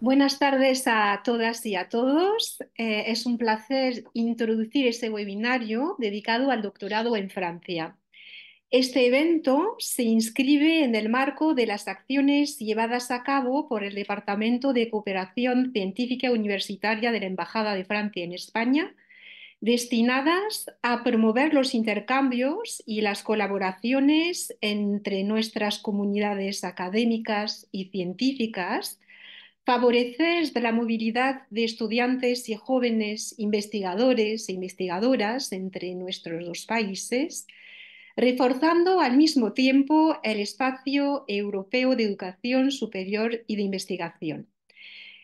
Buenas tardes a todas y a todos. Eh, es un placer introducir este webinario dedicado al doctorado en Francia. Este evento se inscribe en el marco de las acciones llevadas a cabo por el Departamento de Cooperación Científica Universitaria de la Embajada de Francia en España, destinadas a promover los intercambios y las colaboraciones entre nuestras comunidades académicas y científicas favorecer la movilidad de estudiantes y jóvenes investigadores e investigadoras entre nuestros dos países, reforzando al mismo tiempo el espacio europeo de educación superior y de investigación.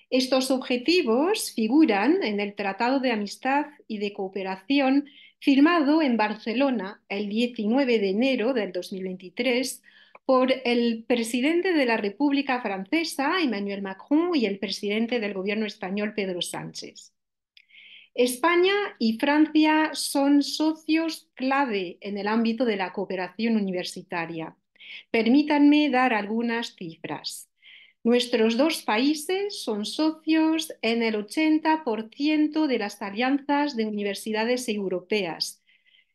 Estos objetivos figuran en el Tratado de Amistad y de Cooperación firmado en Barcelona el 19 de enero del 2023 por el presidente de la República Francesa, Emmanuel Macron, y el presidente del gobierno español, Pedro Sánchez. España y Francia son socios clave en el ámbito de la cooperación universitaria. Permítanme dar algunas cifras. Nuestros dos países son socios en el 80% de las alianzas de universidades europeas,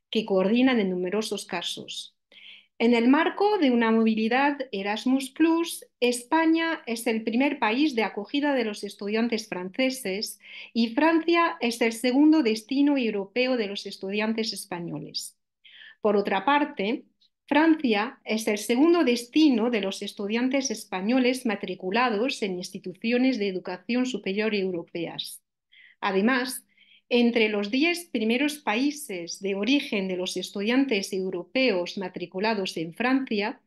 que coordinan en numerosos casos. En el marco de una movilidad Erasmus España es el primer país de acogida de los estudiantes franceses y Francia es el segundo destino europeo de los estudiantes españoles. Por otra parte, Francia es el segundo destino de los estudiantes españoles matriculados en instituciones de educación superior europeas. Además, entre los 10 primeros países de origen de los estudiantes europeos matriculados en Francia,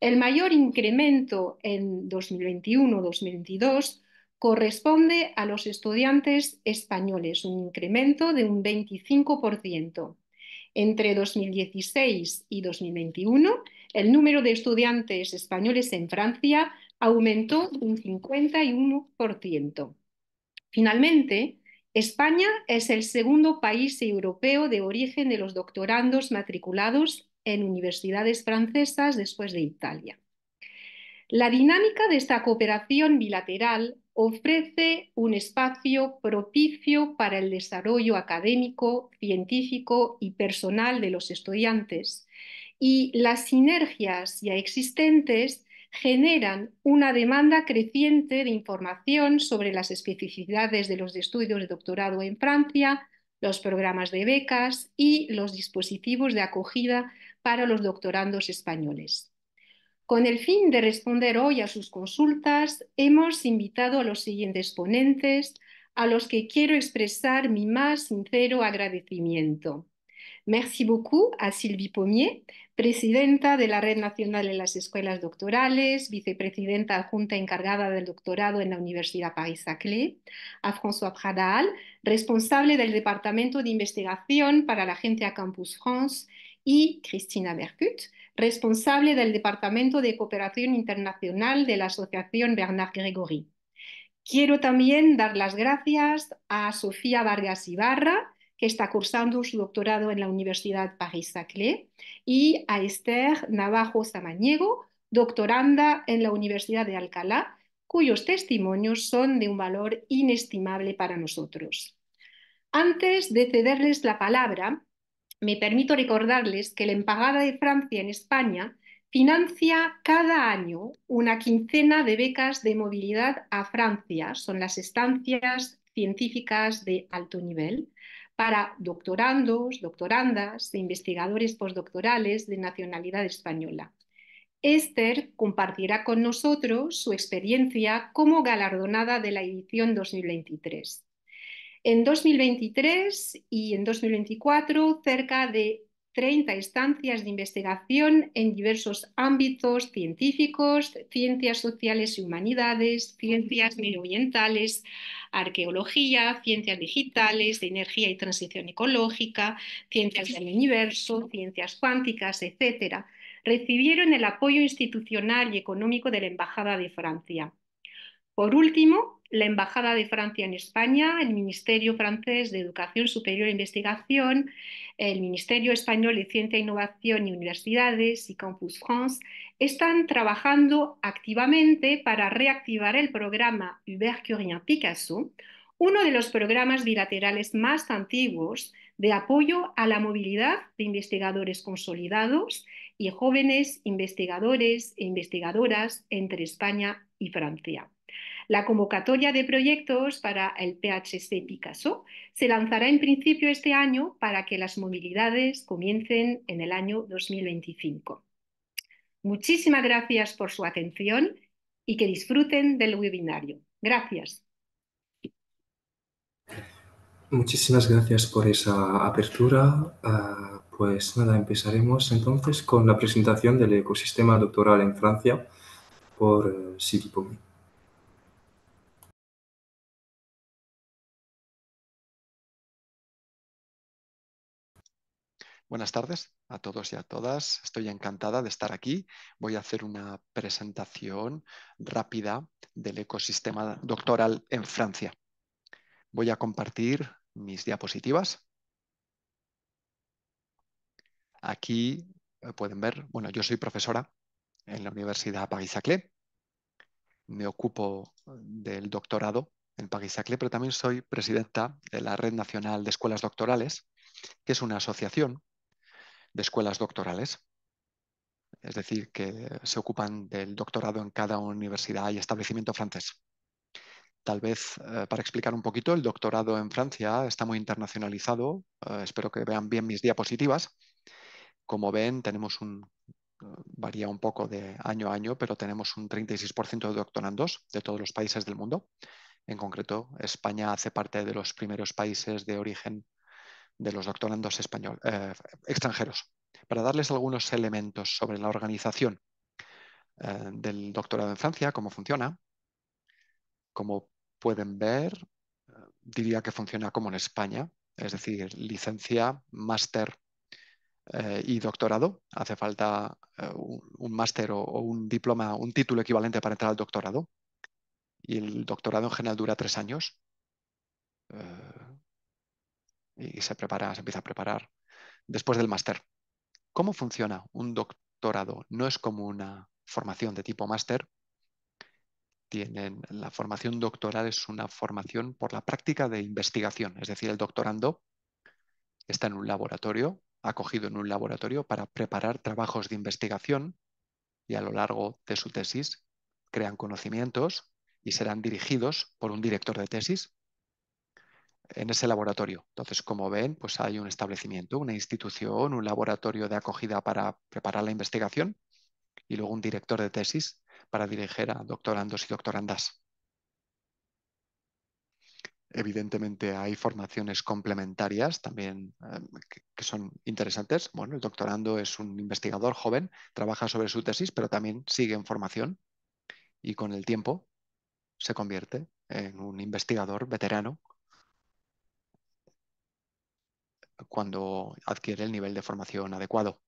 el mayor incremento en 2021-2022 corresponde a los estudiantes españoles, un incremento de un 25%. Entre 2016 y 2021, el número de estudiantes españoles en Francia aumentó un 51%. Finalmente, España es el segundo país europeo de origen de los doctorandos matriculados en universidades francesas después de Italia. La dinámica de esta cooperación bilateral ofrece un espacio propicio para el desarrollo académico, científico y personal de los estudiantes y las sinergias ya existentes generan una demanda creciente de información sobre las especificidades de los estudios de doctorado en Francia, los programas de becas y los dispositivos de acogida para los doctorandos españoles. Con el fin de responder hoy a sus consultas, hemos invitado a los siguientes ponentes, a los que quiero expresar mi más sincero agradecimiento. Merci beaucoup a Sylvie Pommier, presidenta de la Red Nacional de las Escuelas Doctorales, vicepresidenta adjunta encargada del doctorado en la Universidad Paris-Saclay, a François Pradal, responsable del Departamento de Investigación para la a Campus France, y Cristina Bercut, responsable del Departamento de Cooperación Internacional de la Asociación Bernard Gregory. Quiero también dar las gracias a Sofía Vargas Ibarra, que está cursando su doctorado en la Universidad Paris-Saclay, y a Esther Navajo Samaniego, doctoranda en la Universidad de Alcalá, cuyos testimonios son de un valor inestimable para nosotros. Antes de cederles la palabra, me permito recordarles que la Embajada de Francia en España financia cada año una quincena de becas de movilidad a Francia, son las estancias científicas de alto nivel, para doctorandos, doctorandas e investigadores postdoctorales de nacionalidad española. Esther compartirá con nosotros su experiencia como galardonada de la edición 2023. En 2023 y en 2024, cerca de 30 instancias de investigación en diversos ámbitos científicos, ciencias sociales y humanidades, ciencias medioambientales, arqueología, ciencias digitales, de energía y transición ecológica, ciencias del universo, ciencias cuánticas, etc. Recibieron el apoyo institucional y económico de la Embajada de Francia. Por último, la Embajada de Francia en España, el Ministerio francés de Educación Superior e Investigación, el Ministerio español de Ciencia, Innovación y Universidades y Campus France están trabajando activamente para reactivar el programa Hubert Curien Picasso, uno de los programas bilaterales más antiguos de apoyo a la movilidad de investigadores consolidados y jóvenes investigadores e investigadoras entre España y Francia. La convocatoria de proyectos para el PHC Picasso se lanzará en principio este año para que las movilidades comiencen en el año 2025. Muchísimas gracias por su atención y que disfruten del webinario. Gracias. Muchísimas gracias por esa apertura. Ah, pues nada, empezaremos entonces con la presentación del ecosistema doctoral en Francia por Sidi eh, Pome. Buenas tardes a todos y a todas. Estoy encantada de estar aquí. Voy a hacer una presentación rápida del ecosistema doctoral en Francia. Voy a compartir mis diapositivas. Aquí eh, pueden ver, bueno, yo soy profesora en la Universidad Paris-Saclay. Me ocupo eh, del doctorado en Paris-Saclay, pero también soy presidenta de la Red Nacional de Escuelas Doctorales, que es una asociación de escuelas doctorales. Es decir, que se ocupan del doctorado en cada universidad y establecimiento francés. Tal vez eh, para explicar un poquito, el doctorado en Francia está muy internacionalizado. Eh, espero que vean bien mis diapositivas. Como ven, tenemos un, eh, varía un poco de año a año, pero tenemos un 36% de doctorandos de todos los países del mundo. En concreto, España hace parte de los primeros países de origen de los doctorandos eh, extranjeros, para darles algunos elementos sobre la organización eh, del doctorado en Francia, cómo funciona. Como pueden ver, eh, diría que funciona como en España, es decir, licencia, máster y doctorado. Hace falta un, máster o, un diploma, un título equivalente para entrar al doctorado. Y el doctorado en general dura tres años y se prepara, se empieza a preparar después del máster. ¿Cómo funciona un doctorado? No es como una formación de tipo máster. Tienen, la formación doctoral es una formación por la práctica de investigación, es decir, el doctorando está en un laboratorio, acogido en un laboratorio para preparar trabajos de investigación y a lo largo de su tesis crean conocimientos y serán dirigidos por un director de tesis en ese laboratorio. Entonces, como ven, pues hay un establecimiento, una institución, un laboratorio de acogida para preparar la investigación y luego un director de tesis para dirigir a doctorandos y doctorandas. Evidentemente hay formaciones complementarias también em, que son interesantes. Bueno, el doctorando es un investigador joven, trabaja sobre su tesis, pero también sigue en formación y con el tiempo se convierte en un investigador veterano cuando adquiere el nivel de formación adecuado.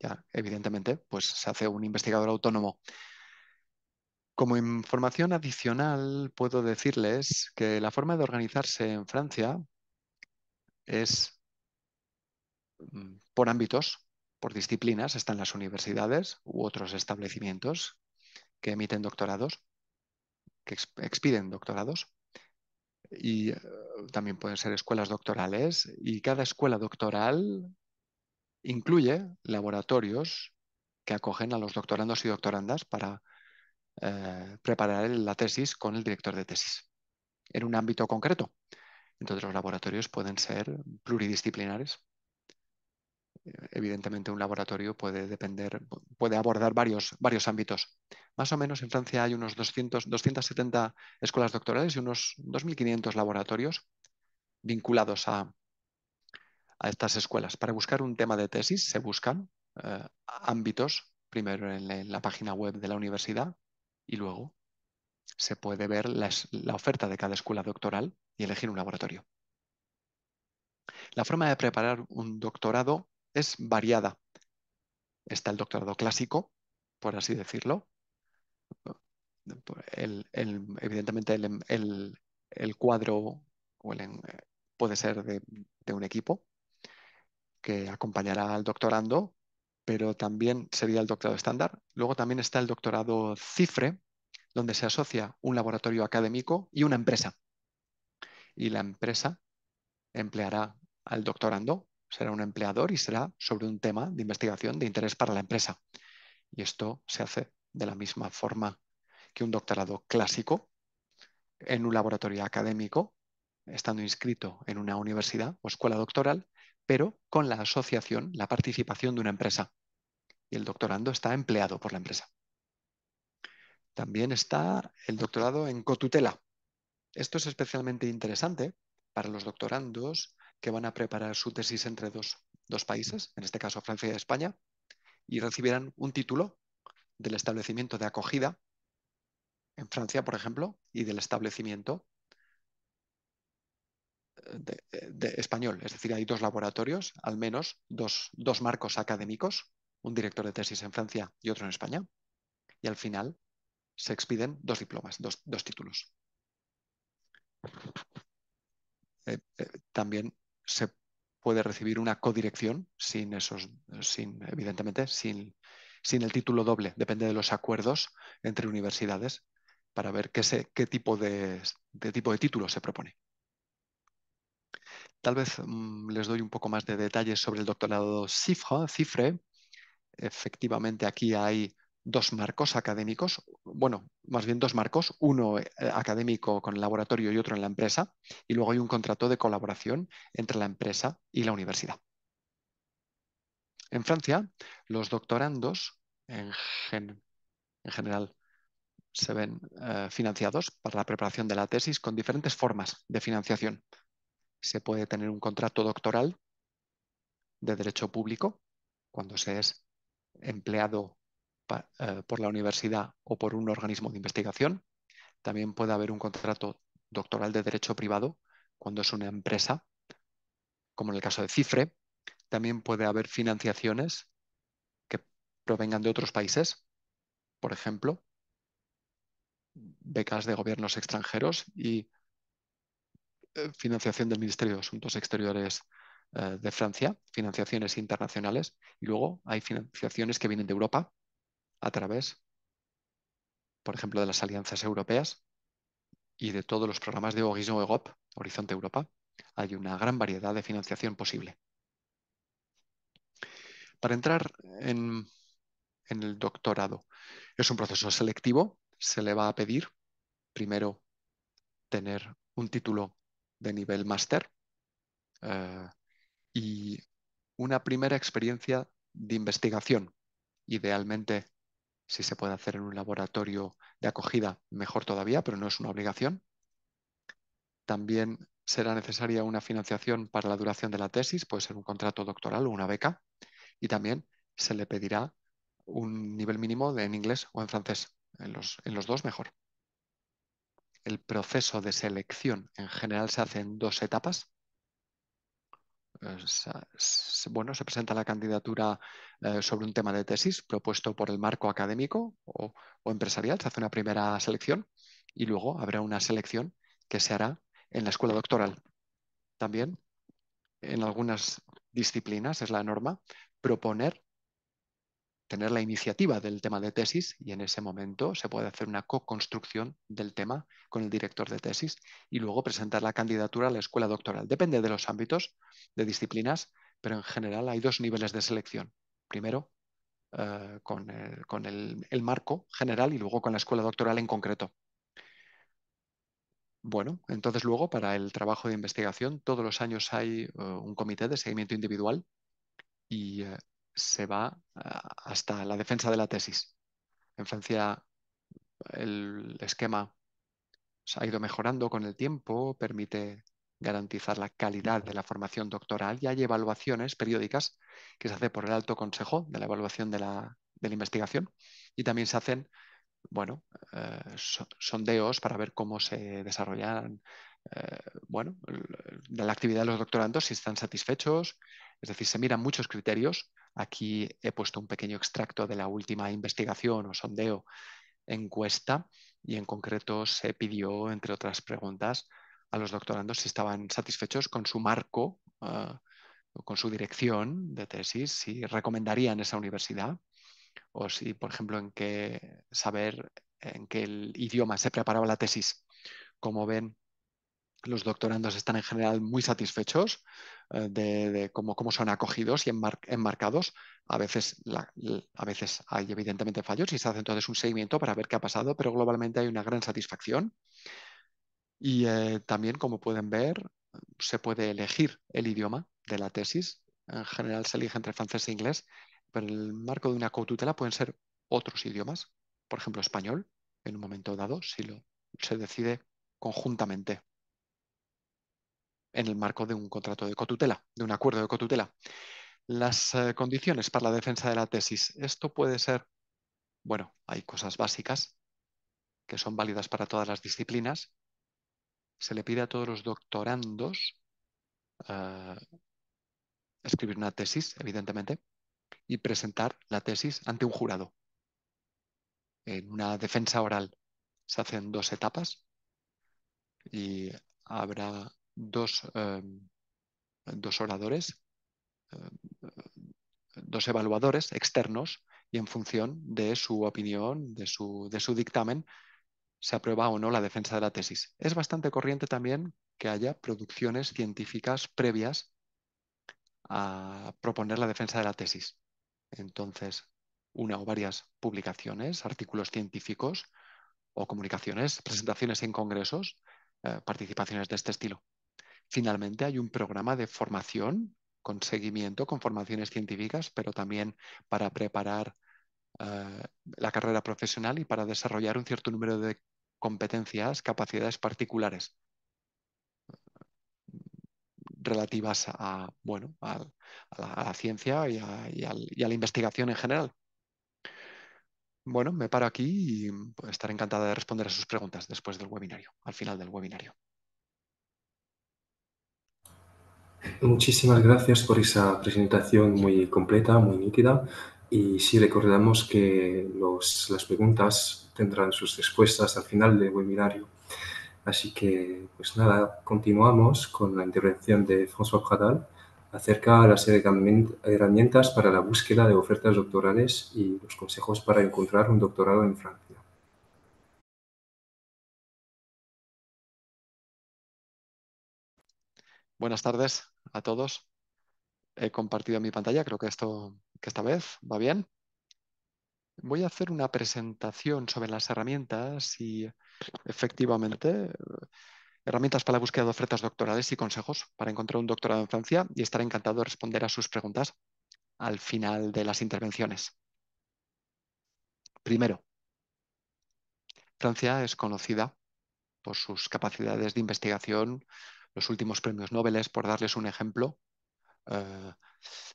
Ya, evidentemente, pues se hace un investigador autónomo. Como información adicional, puedo decirles que la forma de organizarse en Francia es mm, por ámbitos, por disciplinas. Están las universidades u otros establecimientos que emiten doctorados, que expiden doctorados. Y eh, también pueden ser escuelas doctorales y cada escuela doctoral incluye laboratorios que acogen a los doctorandos y doctorandas para eh, preparar la tesis con el director de tesis en un ámbito concreto. Entonces los laboratorios pueden ser pluridisciplinares evidentemente un laboratorio puede depender, puede abordar varios, varios ámbitos. Más o menos en Francia hay unos 200, 270 escuelas doctorales y unos 2.500 laboratorios vinculados a, estas escuelas. Para buscar un tema de tesis se buscan eh, ámbitos, primero en la, página web de la universidad y luego se puede ver la oferta de cada escuela doctoral y elegir un laboratorio. La forma de preparar un doctorado es variada. Está el doctorado clásico, por así decirlo. evidentemente el, cuadro puede ser de, de un equipo que acompañará al doctorando, pero también sería el doctorado estándar. Luego también está el doctorado CIFRE, donde se asocia un laboratorio académico y una empresa. Y la empresa empleará al doctorando será un empleador y será sobre un tema de investigación de interés para la empresa. Y esto se hace de la misma forma que un doctorado clásico en un laboratorio académico, estando inscrito en una universidad o escuela doctoral, pero con la asociación, la participación de una empresa. Y el doctorando está empleado por la empresa. También está el doctorado en cotutela. Esto es especialmente interesante para los doctorandos que van a preparar su tesis entre dos, países, en este caso Francia y España, y recibirán un título del establecimiento de acogida en Francia, por ejemplo, y del establecimiento eh, eh, español. Es decir, hay dos laboratorios, al menos dos, marcos académicos, un director de tesis en Francia y otro en España. Y al final se expiden dos diplomas, dos, títulos. Eh, también se puede recibir una codirección sin esos, sin, evidentemente, sin, sin el título doble. Depende de los acuerdos entre universidades para ver qué, qué tipo, de, tipo de título se propone. Tal vez mm, les doy un poco más de detalles sobre el doctorado Cifre. Efectivamente, aquí hay dos marcos académicos, bueno, más bien dos marcos, uno eh, académico con el laboratorio y otro en la empresa, y luego hay un contrato de colaboración entre la empresa y la universidad. En Francia, los doctorandos en, general se ven eh, financiados para la preparación de la tesis con diferentes formas de financiación. Se puede tener un contrato doctoral de derecho público cuando se es empleado eh, por la universidad o por un organismo de investigación. También puede haber un contrato doctoral de derecho privado cuando es una empresa, como en el caso de CIFRE. También puede haber financiaciones que provengan de otros países, por ejemplo, becas de gobiernos extranjeros y eh, financiación del Ministerio de Asuntos Exteriores eh, de Francia, financiaciones internacionales, y luego hay financiaciones que vienen de Europa, a través, por ejemplo, de las alianzas europeas y de todos los programas de Horizon Europe, Horizonte Europa, hay una gran variedad de financiación posible. Para entrar en, el doctorado, es un proceso selectivo, se le va a pedir primero tener un título de nivel máster eh, y una primera experiencia de investigación, idealmente si se puede hacer en un laboratorio de acogida, mejor todavía, pero no es una obligación. También será necesaria una financiación para la duración de la tesis, puede ser un contrato doctoral o una beca, y también se le pedirá un nivel mínimo de en inglés o en francés, en los, en los dos mejor. El proceso de selección en general se hace en dos etapas. Eh, bueno, se presenta la candidatura eh, sobre un tema de tesis propuesto por el marco académico o, empresarial, se hace una primera selección y luego habrá una selección que se hará en la escuela doctoral. También en algunas disciplinas es la norma proponer tener la iniciativa del tema de tesis y en ese momento se puede hacer una co-construcción del tema con el director de tesis y luego presentar la candidatura a la escuela doctoral. Depende de los ámbitos, de disciplinas, pero en general hay dos niveles de selección. Primero, eh, con, el, marco general y luego con la escuela doctoral en concreto. Bueno, entonces luego para el trabajo de investigación todos los años hay eh, un comité de seguimiento individual y eh, se va eh, hasta la defensa de la tesis. En Francia el esquema se ha ido mejorando con el tiempo, permite garantizar la calidad de la formación doctoral y hay evaluaciones periódicas que se hace por el Alto Consejo de la Evaluación de la, Investigación y también se hacen bueno, eh, sondeos para ver cómo se desarrollan eh, bueno, de la actividad de los doctorandos si están satisfechos. Es decir, se miran muchos criterios. Aquí he puesto un pequeño extracto de la última investigación o sondeo encuesta y en concreto se pidió, entre otras preguntas, a los doctorandos si estaban satisfechos con su marco, eh, con su dirección de tesis, si recomendarían esa universidad o si, por ejemplo, en qué saber en qué idioma se preparaba la tesis. Como ven, los doctorandos están en general muy satisfechos eh, de, cómo, son acogidos y enmarcados. A veces, hay evidentemente fallos y se hace entonces un seguimiento para ver qué ha pasado, pero globalmente hay una gran satisfacción. Y eh, también, como pueden ver, se puede elegir el idioma de la tesis. En general se elige entre francés e inglés, pero en el marco de una cotutela pueden ser otros idiomas, por ejemplo español, en un momento dado, si se decide conjuntamente en el marco de un contrato de cotutela, de un acuerdo de cotutela. Las eh, condiciones para la defensa de la tesis. Esto puede ser, bueno, hay cosas básicas que son válidas para todas las disciplinas. Se le pide a todos los doctorandos eh, escribir una tesis, evidentemente, y presentar la tesis ante un jurado. En una defensa oral se hacen dos etapas y habrá dos, eh, dos oradores, eh, dos evaluadores externos y en función de su opinión, de su, de su dictamen, se aprueba o no la defensa de la tesis. Es bastante corriente también que haya producciones científicas previas a proponer la defensa de la tesis. Entonces, una o varias publicaciones, artículos científicos o comunicaciones, presentaciones en congresos, eh, participaciones de este estilo. Finalmente, hay un programa de formación con seguimiento, con formaciones científicas, pero también para preparar eh, la carrera profesional y para desarrollar un cierto número de competencias, capacidades particulares relativas a, bueno, a, la, ciencia y a, a la investigación en general. Bueno, me paro aquí y pues, estaré encantada de responder a sus preguntas después del webinario, al final del webinario. Muchísimas gracias por esa presentación muy completa, muy nítida. Y sí, recordamos que las preguntas tendrán sus respuestas al final del webinario. Así que, pues nada, continuamos con la intervención de François Pradal acerca de las herramientas para la búsqueda de ofertas doctorales y los consejos para encontrar un doctorado en Francia. Buenas tardes a todos. He compartido mi pantalla, creo que esto que esta vez va bien. Voy a hacer una presentación sobre las herramientas y efectivamente herramientas para la búsqueda de ofertas doctorales y consejos para encontrar un doctorado en Francia y estaré encantado de responder a sus preguntas al final de las intervenciones. Primero, Francia es conocida por sus capacidades de investigación, los últimos premios Nobel, por darles un ejemplo, eh,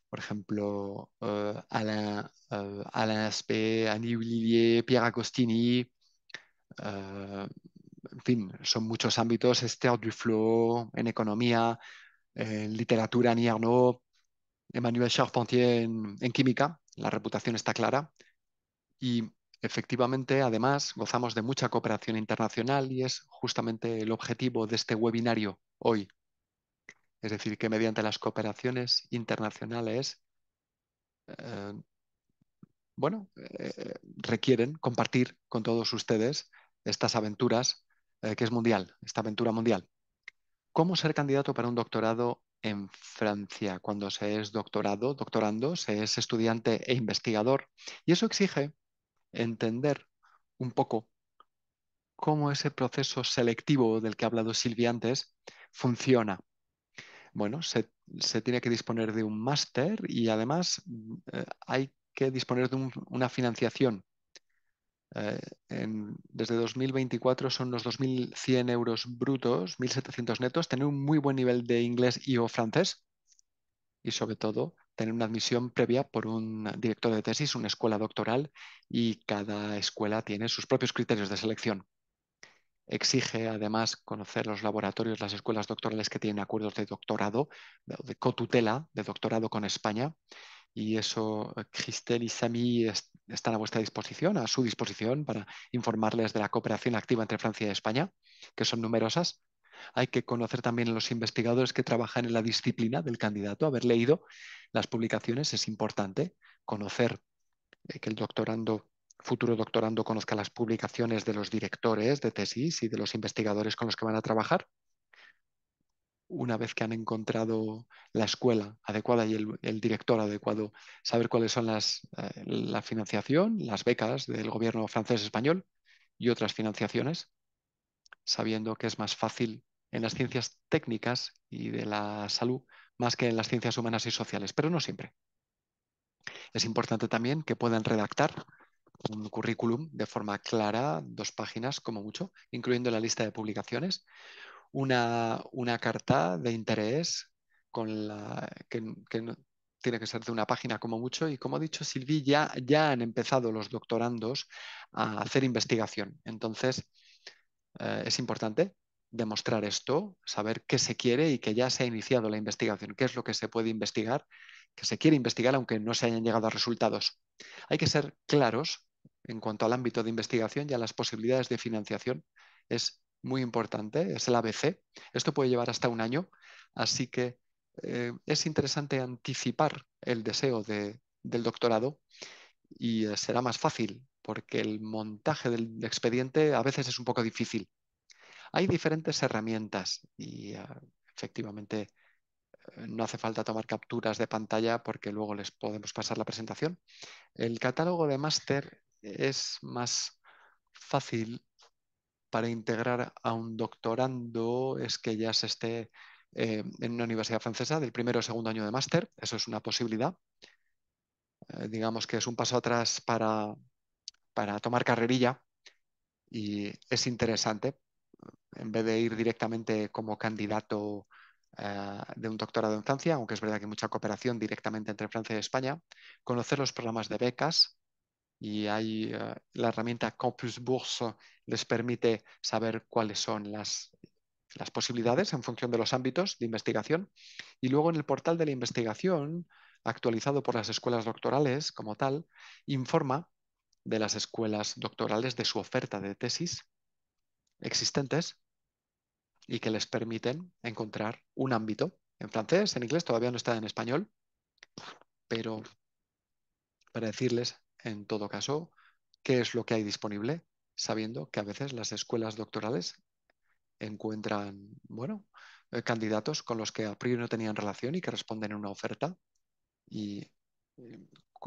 por ejemplo, eh, Alain, uh, Aspect, Annie Olivier, Pierre Agostini, en fin, son muchos ámbitos, Esther Duflo, en economía, en literatura, Annie Arnaud, Emmanuel Charpentier en, en química, la reputación está clara. Y Efectivamente, además, gozamos de mucha cooperación internacional y es justamente el objetivo de este webinario hoy. Es decir, que mediante las cooperaciones internacionales, eh, bueno, eh, requieren compartir con todos ustedes estas aventuras eh, que es mundial, esta aventura mundial. ¿Cómo ser candidato para un doctorado en Francia? Cuando se es doctorado, doctorando, se es estudiante e investigador y eso exige entender un poco cómo ese proceso selectivo del que ha hablado Silvia antes funciona. Bueno, se, tiene que disponer de un máster y además mm, eh, hay que disponer de una financiación. Eh, desde 2024 son los 2.100 euros brutos, 1.700 netos, tener un muy buen nivel de inglés y o francés y sobre todo tener una admisión previa por un director de tesis, una escuela doctoral y cada escuela tiene sus propios criterios de selección. Exige además conocer los laboratorios, las escuelas doctorales que tienen acuerdos de doctorado, de cotutela, de doctorado con España. Y eso, Christel y Sami están a vuestra disposición, a su disposición, para informarles de la cooperación activa entre Francia y España, que son numerosas, hay que conocer también a los investigadores que trabajan en la disciplina del candidato, haber leído las publicaciones, es importante conocer eh, que el doctorando, futuro doctorando conozca las publicaciones de los directores de tesis y de los investigadores con los que van a trabajar. Una vez que han encontrado la escuela adecuada y el, director adecuado, saber cuáles son las, eh, la financiación, las becas del gobierno francés-español y otras financiaciones, sabiendo que es más fácil en las ciencias técnicas y de la salud más que en las ciencias humanas y sociales, pero no siempre. Es importante también que puedan redactar un currículum de forma clara, dos páginas como mucho, incluyendo la lista de publicaciones, una, carta de interés con la, que, tiene que ser de una página como mucho y como ha dicho Silvi, ya, han empezado los doctorandos a hacer investigación. Entonces, eh, es importante demostrar esto, saber qué se quiere y que ya se ha iniciado la investigación, qué es lo que se puede investigar, que se quiere investigar aunque no se hayan llegado a resultados. Hay que ser claros en cuanto al ámbito de investigación y a las posibilidades de financiación. Es muy importante, es el ABC. Esto puede llevar hasta un año, así que eh, es interesante anticipar el deseo del doctorado y eh, será más fácil porque el montaje del expediente a veces es un poco difícil hay diferentes herramientas y eh, efectivamente eh, no hace falta tomar capturas de pantalla porque luego les podemos pasar la presentación. El catálogo de máster es más fácil para integrar a un doctorando, es que ya se esté eh, en una universidad francesa del primero o segundo año de máster, eso es una posibilidad. digamos que es un paso atrás para, para tomar carrerilla y es interesante en vez de ir directamente como candidato ah, de un doctorado en Francia, aunque es verdad que hay mucha cooperación directamente entre Francia y España, conocer los programas de becas y hay ah, la herramienta Campus Bourse les permite saber cuáles son las, las, posibilidades en función de los ámbitos de investigación. Y luego en el portal de la investigación, actualizado por las escuelas doctorales como tal, informa de las escuelas doctorales de su oferta de tesis existentes y que les permiten encontrar un ámbito en francés, en inglés, todavía no está en español, pero para decirles en todo caso qué es lo que hay disponible, sabiendo que a veces las escuelas doctorales encuentran, bueno, eh, candidatos con los que a priori no tenían relación y que responden a una oferta y,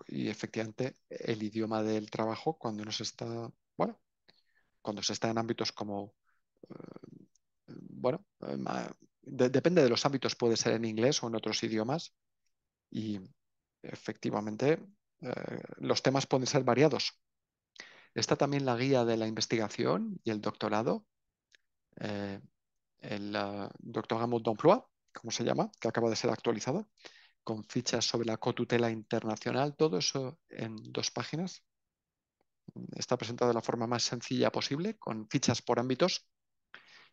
efectivamente el idioma del trabajo cuando se está, bueno, cuando se está en ámbitos como eh, bueno, eh, depende de los ámbitos, puede ser en inglés o en otros idiomas. Y efectivamente, eh, los temas pueden ser variados. Está también la guía de la investigación y el doctorado, eh, el doctor doctorado d'emploi, como se llama, que acaba de ser actualizado, con fichas sobre la cotutela internacional, todo eso en dos páginas. Está presentado de la forma más sencilla posible, con fichas por ámbitos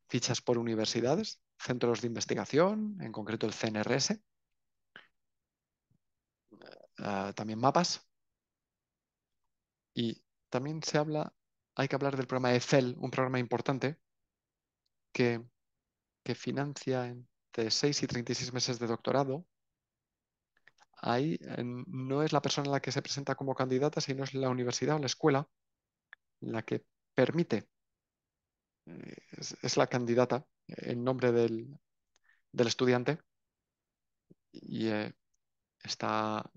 fichas por universidades, centros de investigación, en concreto el CNRS, eh, eh, también mapas. Y también se habla, hay que hablar del programa EFEL, un programa importante que, que financia entre 6 y 36 meses de doctorado. Ahí no es la persona la que se presenta como candidata, sino es la universidad o la escuela la que permite es, la candidata en nombre del, estudiante y eh, está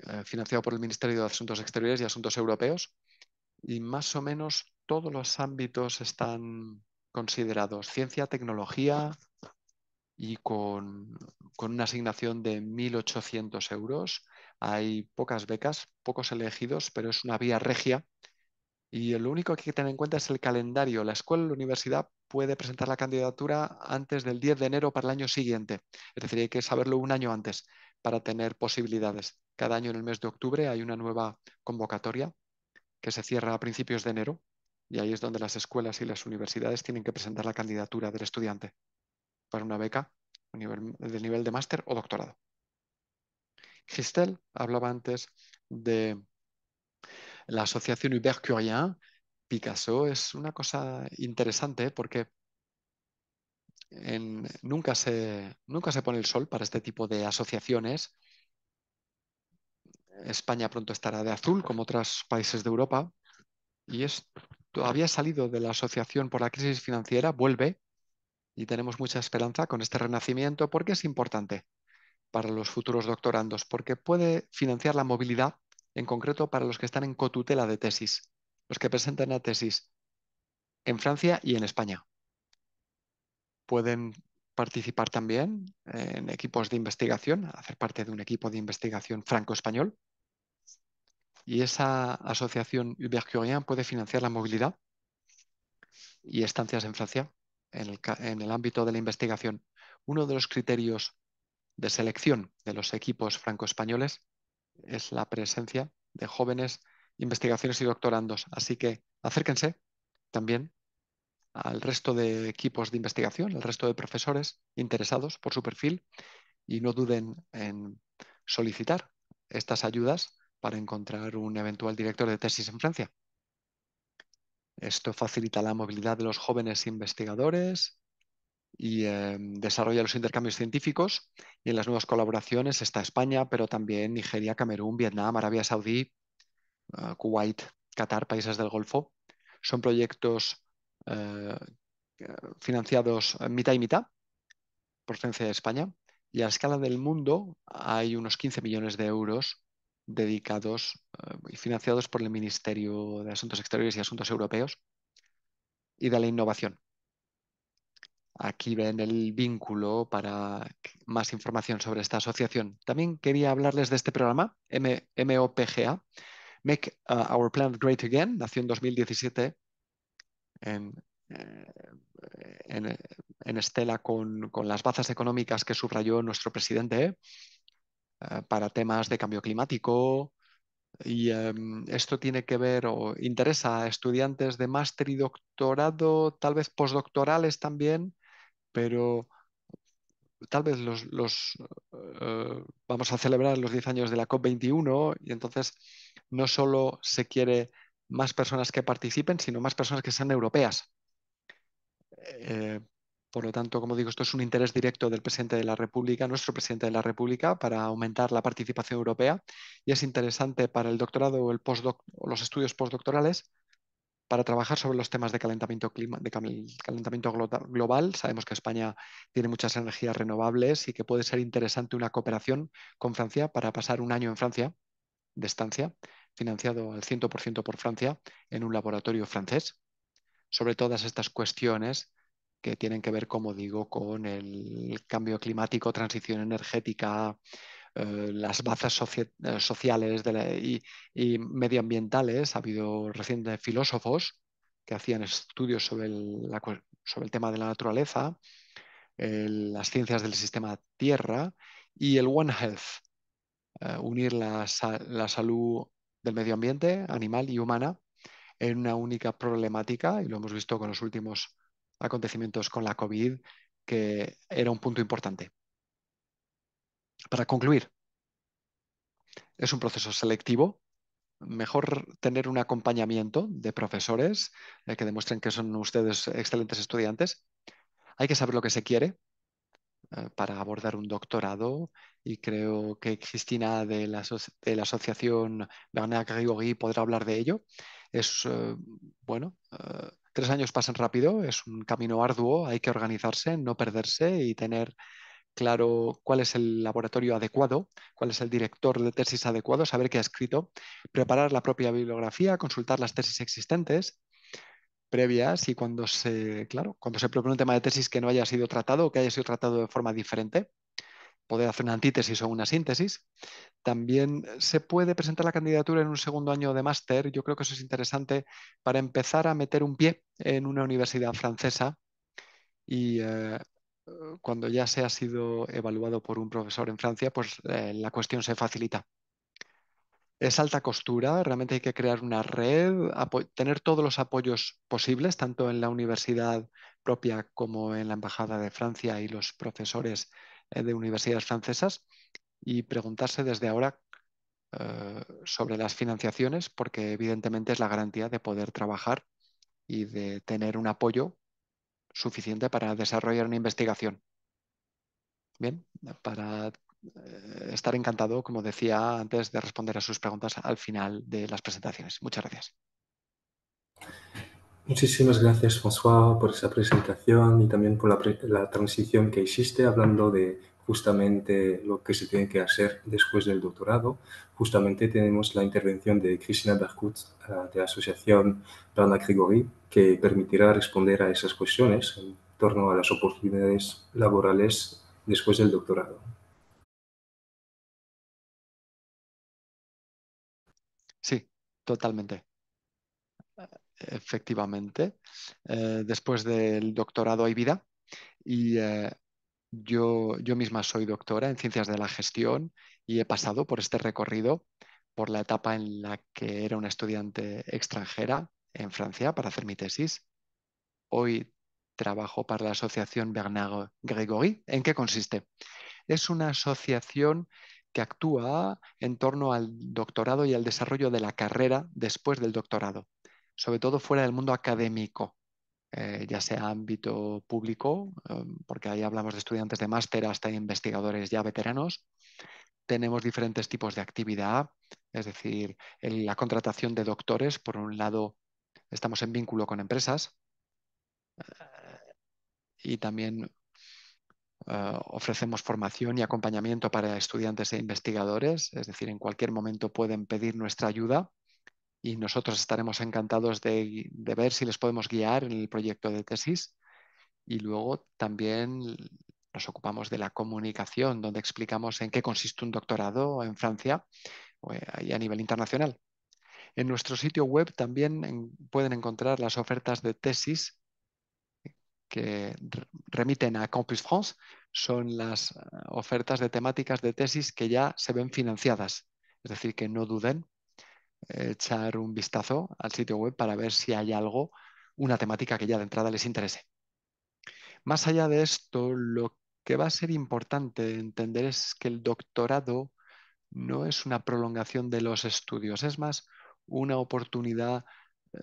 eh, financiado por el Ministerio de Asuntos Exteriores y Asuntos Europeos y más o menos todos los ámbitos están considerados, ciencia, tecnología y con, con una asignación de 1.800 euros. Hay pocas becas, pocos elegidos, pero es una vía regia y lo único que hay que tener en cuenta es el calendario. La escuela o la universidad puede presentar la candidatura antes del 10 de enero para el año siguiente. Es decir, hay que saberlo un año antes para tener posibilidades. Cada año en el mes de octubre hay una nueva convocatoria que se cierra a principios de enero y ahí es donde las escuelas y las universidades tienen que presentar la candidatura del estudiante para una beca del nivel de máster o doctorado. Gistel hablaba antes de la Asociación Hubert Curien, Picasso es una cosa interesante ¿eh? porque nunca, se, nunca se pone el sol para este tipo de asociaciones. España pronto estará de azul, como otros países de Europa, y es, había salido de la asociación por la crisis financiera, vuelve, y tenemos mucha esperanza con este renacimiento, porque es importante para los futuros doctorandos, porque puede financiar la movilidad en concreto para los que están en cotutela de tesis, los que presentan la tesis en Francia y en España. Pueden participar también eh, en equipos de investigación, hacer parte de un equipo de investigación franco-español. Y esa asociación hubert puede financiar la movilidad y estancias en Francia en el ámbito de la investigación. Uno de los criterios de selección de los equipos franco-españoles es la presencia de jóvenes investigaciones y doctorandos. Así que acérquense también al resto de equipos de investigación, al resto de profesores interesados por su perfil y no duden en solicitar estas ayudas para encontrar un eventual director de tesis en Francia. Esto facilita la movilidad de los jóvenes investigadores y em, desarrolla los intercambios científicos y en las nuevas colaboraciones está España, pero también Nigeria, Camerún, Vietnam, Arabia Saudí, ah, Kuwait, Qatar, países del Golfo. Son proyectos eh, financiados eh, mitad y mitad por Francia de España y a escala del mundo hay unos 15 millones de euros dedicados eh, y financiados por el Ministerio de Asuntos Exteriores y Asuntos Europeos y de la Innovación Aquí ven el vínculo para más información sobre esta asociación. También quería hablarles de este programa, MOPGA, Make uh, Our Planet Great Again, nació en 2017 eh, eh, en, estela con, las bazas económicas que subrayó nuestro presidente eh, para temas de cambio climático. Y em, esto tiene que ver o interesa a estudiantes de máster y doctorado, tal vez postdoctorales también, pero tal vez los, eh, vamos a celebrar los 10 años de la COP21 y entonces no solo se quiere más personas que participen, sino más personas que sean europeas. Eh, por lo tanto, como digo, esto es un interés directo del presidente de la República, nuestro presidente de la República, para aumentar la participación europea y es interesante para el doctorado o el los estudios postdoctorales para trabajar sobre los temas de calentamiento, de calentamiento global. Sabemos que España tiene muchas energías renovables y que puede ser interesante una cooperación con Francia para pasar un año en Francia de estancia, financiado al 100% por Francia, en un laboratorio francés, sobre todas estas cuestiones que tienen que ver, como digo, con el cambio climático, transición energética, eh, las bazas eh, sociales y, medioambientales. Ha habido recientes filósofos que hacían estudios sobre el, sobre el tema de la naturaleza, las ciencias del sistema Tierra y el One Health, eh, unir la, la salud del medio ambiente, animal y humana, en una única problemática, y lo hemos visto con los últimos acontecimientos con la COVID, que era un punto importante. Para concluir, es un proceso selectivo. Mejor tener un acompañamiento de profesores eh, que demuestren que son ustedes excelentes estudiantes. Hay que saber lo que se quiere eh, para abordar un doctorado y creo que Cristina de la, asociación Bernard Grigori podrá hablar de ello. Es, eh, bueno, tres años pasan rápido, es un camino arduo, hay que organizarse, no perderse y tener claro cuál es el laboratorio adecuado, cuál es el director de tesis adecuado, saber qué ha escrito, preparar la propia bibliografía, consultar las tesis existentes previas y cuando se, claro, cuando se propone un tema de tesis que no haya sido tratado o que haya sido tratado de forma diferente, poder hacer una antítesis o una síntesis. También se puede presentar la candidatura en un segundo año de máster. Yo creo que eso es interesante para empezar a meter un pie en una universidad francesa y eh, eh, cuando ya se ha sido evaluado por un profesor en Francia, pues eh, la cuestión se facilita. Es alta costura, realmente hay que crear una red, tener todos los apoyos posibles, tanto en la universidad propia como en la Embajada de Francia y los profesores eh, de universidades francesas, y preguntarse desde ahora sobre las financiaciones, porque evidentemente es la garantía de poder trabajar y de tener un apoyo suficiente para desarrollar una investigación. Bien, para eh, estar encantado, como decía antes, de responder a sus preguntas al final de las presentaciones. Muchas gracias. Muchísimas gracias, François, por esa presentación y también por la transición que hiciste hablando de justamente lo que se tiene que hacer después del doctorado. Justamente tenemos la intervención de Cristina Berkut eh, de la Asociación Dana Grigori, que permitirá responder a esas cuestiones en torno a las oportunidades laborales después del doctorado. Sí, totalmente. Efectivamente. Eh, después del doctorado hay vida y eh, yo, misma soy doctora en ciencias de la gestión y he pasado por este recorrido por la etapa en la que era una estudiante extranjera en Francia para hacer mi tesis. Hoy trabajo para la asociación Bernard Gregory. ¿En qué consiste? Es una asociación que actúa en torno al doctorado y al desarrollo de la carrera después del doctorado, sobre todo fuera del mundo académico. Eh, ya sea ámbito público, em, porque ahí hablamos de estudiantes de máster hasta investigadores ya veteranos. Tenemos diferentes tipos de actividad, es decir, en la contratación de doctores, por un lado, estamos en vínculo con empresas eh, y también eh, ofrecemos formación y acompañamiento para estudiantes e investigadores, es decir, en cualquier momento pueden pedir nuestra ayuda y nosotros estaremos encantados de, ver si les podemos guiar en el proyecto de tesis. Y luego también nos ocupamos de la comunicación, donde explicamos en qué consiste un doctorado en Francia eh, y a nivel internacional. En nuestro sitio web también pueden encontrar las ofertas de tesis que remiten a Campus France. Son las eh, ofertas de temáticas de tesis que ya se ven financiadas. Es decir, que no duden echar un vistazo al sitio web para ver si hay algo, una temática que ya de entrada les interese. Más allá de esto, lo que va a ser importante entender es que el doctorado no es una prolongación de los estudios, es más una oportunidad, eh,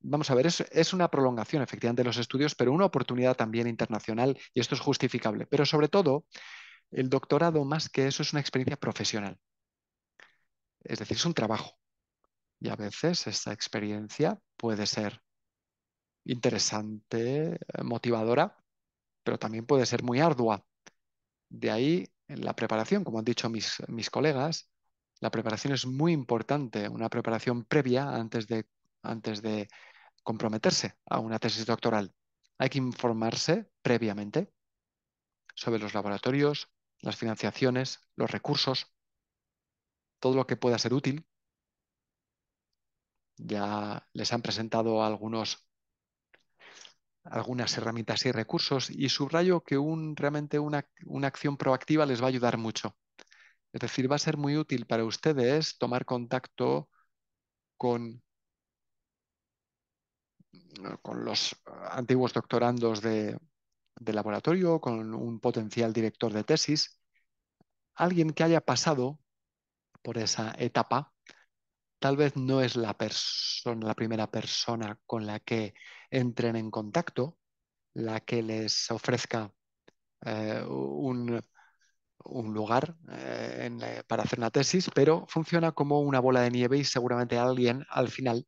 vamos a ver, es, una prolongación efectivamente de los estudios, pero una oportunidad también internacional y esto es justificable. Pero sobre todo, el doctorado más que eso es una experiencia profesional. Es decir, es un trabajo. Y a veces esta experiencia puede ser interesante, eh, motivadora, pero también puede ser muy ardua. De ahí la preparación, como han dicho mis, mis colegas, la preparación es muy importante, una preparación previa antes de, antes de comprometerse a una tesis doctoral. Hay que informarse previamente sobre los laboratorios, las financiaciones, los recursos, todo lo que pueda ser útil ya les han presentado algunos, algunas herramientas y recursos y subrayo que un, realmente una, acción proactiva les va a ayudar mucho. Es decir, va a ser muy útil para ustedes tomar contacto con, con los antiguos doctorandos de, laboratorio, con un potencial director de tesis, alguien que haya pasado por esa etapa tal vez no es la, persona, la primera persona con la que entren en contacto, la que les ofrezca eh, un, lugar eh, para hacer una tesis, pero funciona como una bola de nieve y seguramente alguien al final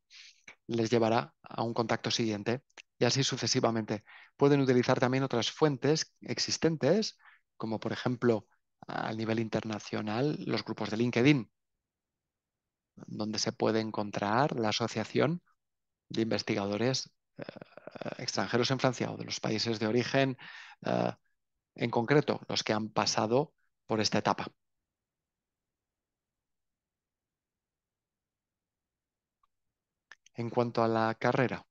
les llevará a un contacto siguiente y así sucesivamente. Pueden utilizar también otras fuentes existentes, como por ejemplo a nivel internacional los grupos de LinkedIn donde se puede encontrar la Asociación de Investigadores eh, Extranjeros en Francia o de los países de origen, eh, en concreto los que han pasado por esta etapa. En cuanto a la carrera,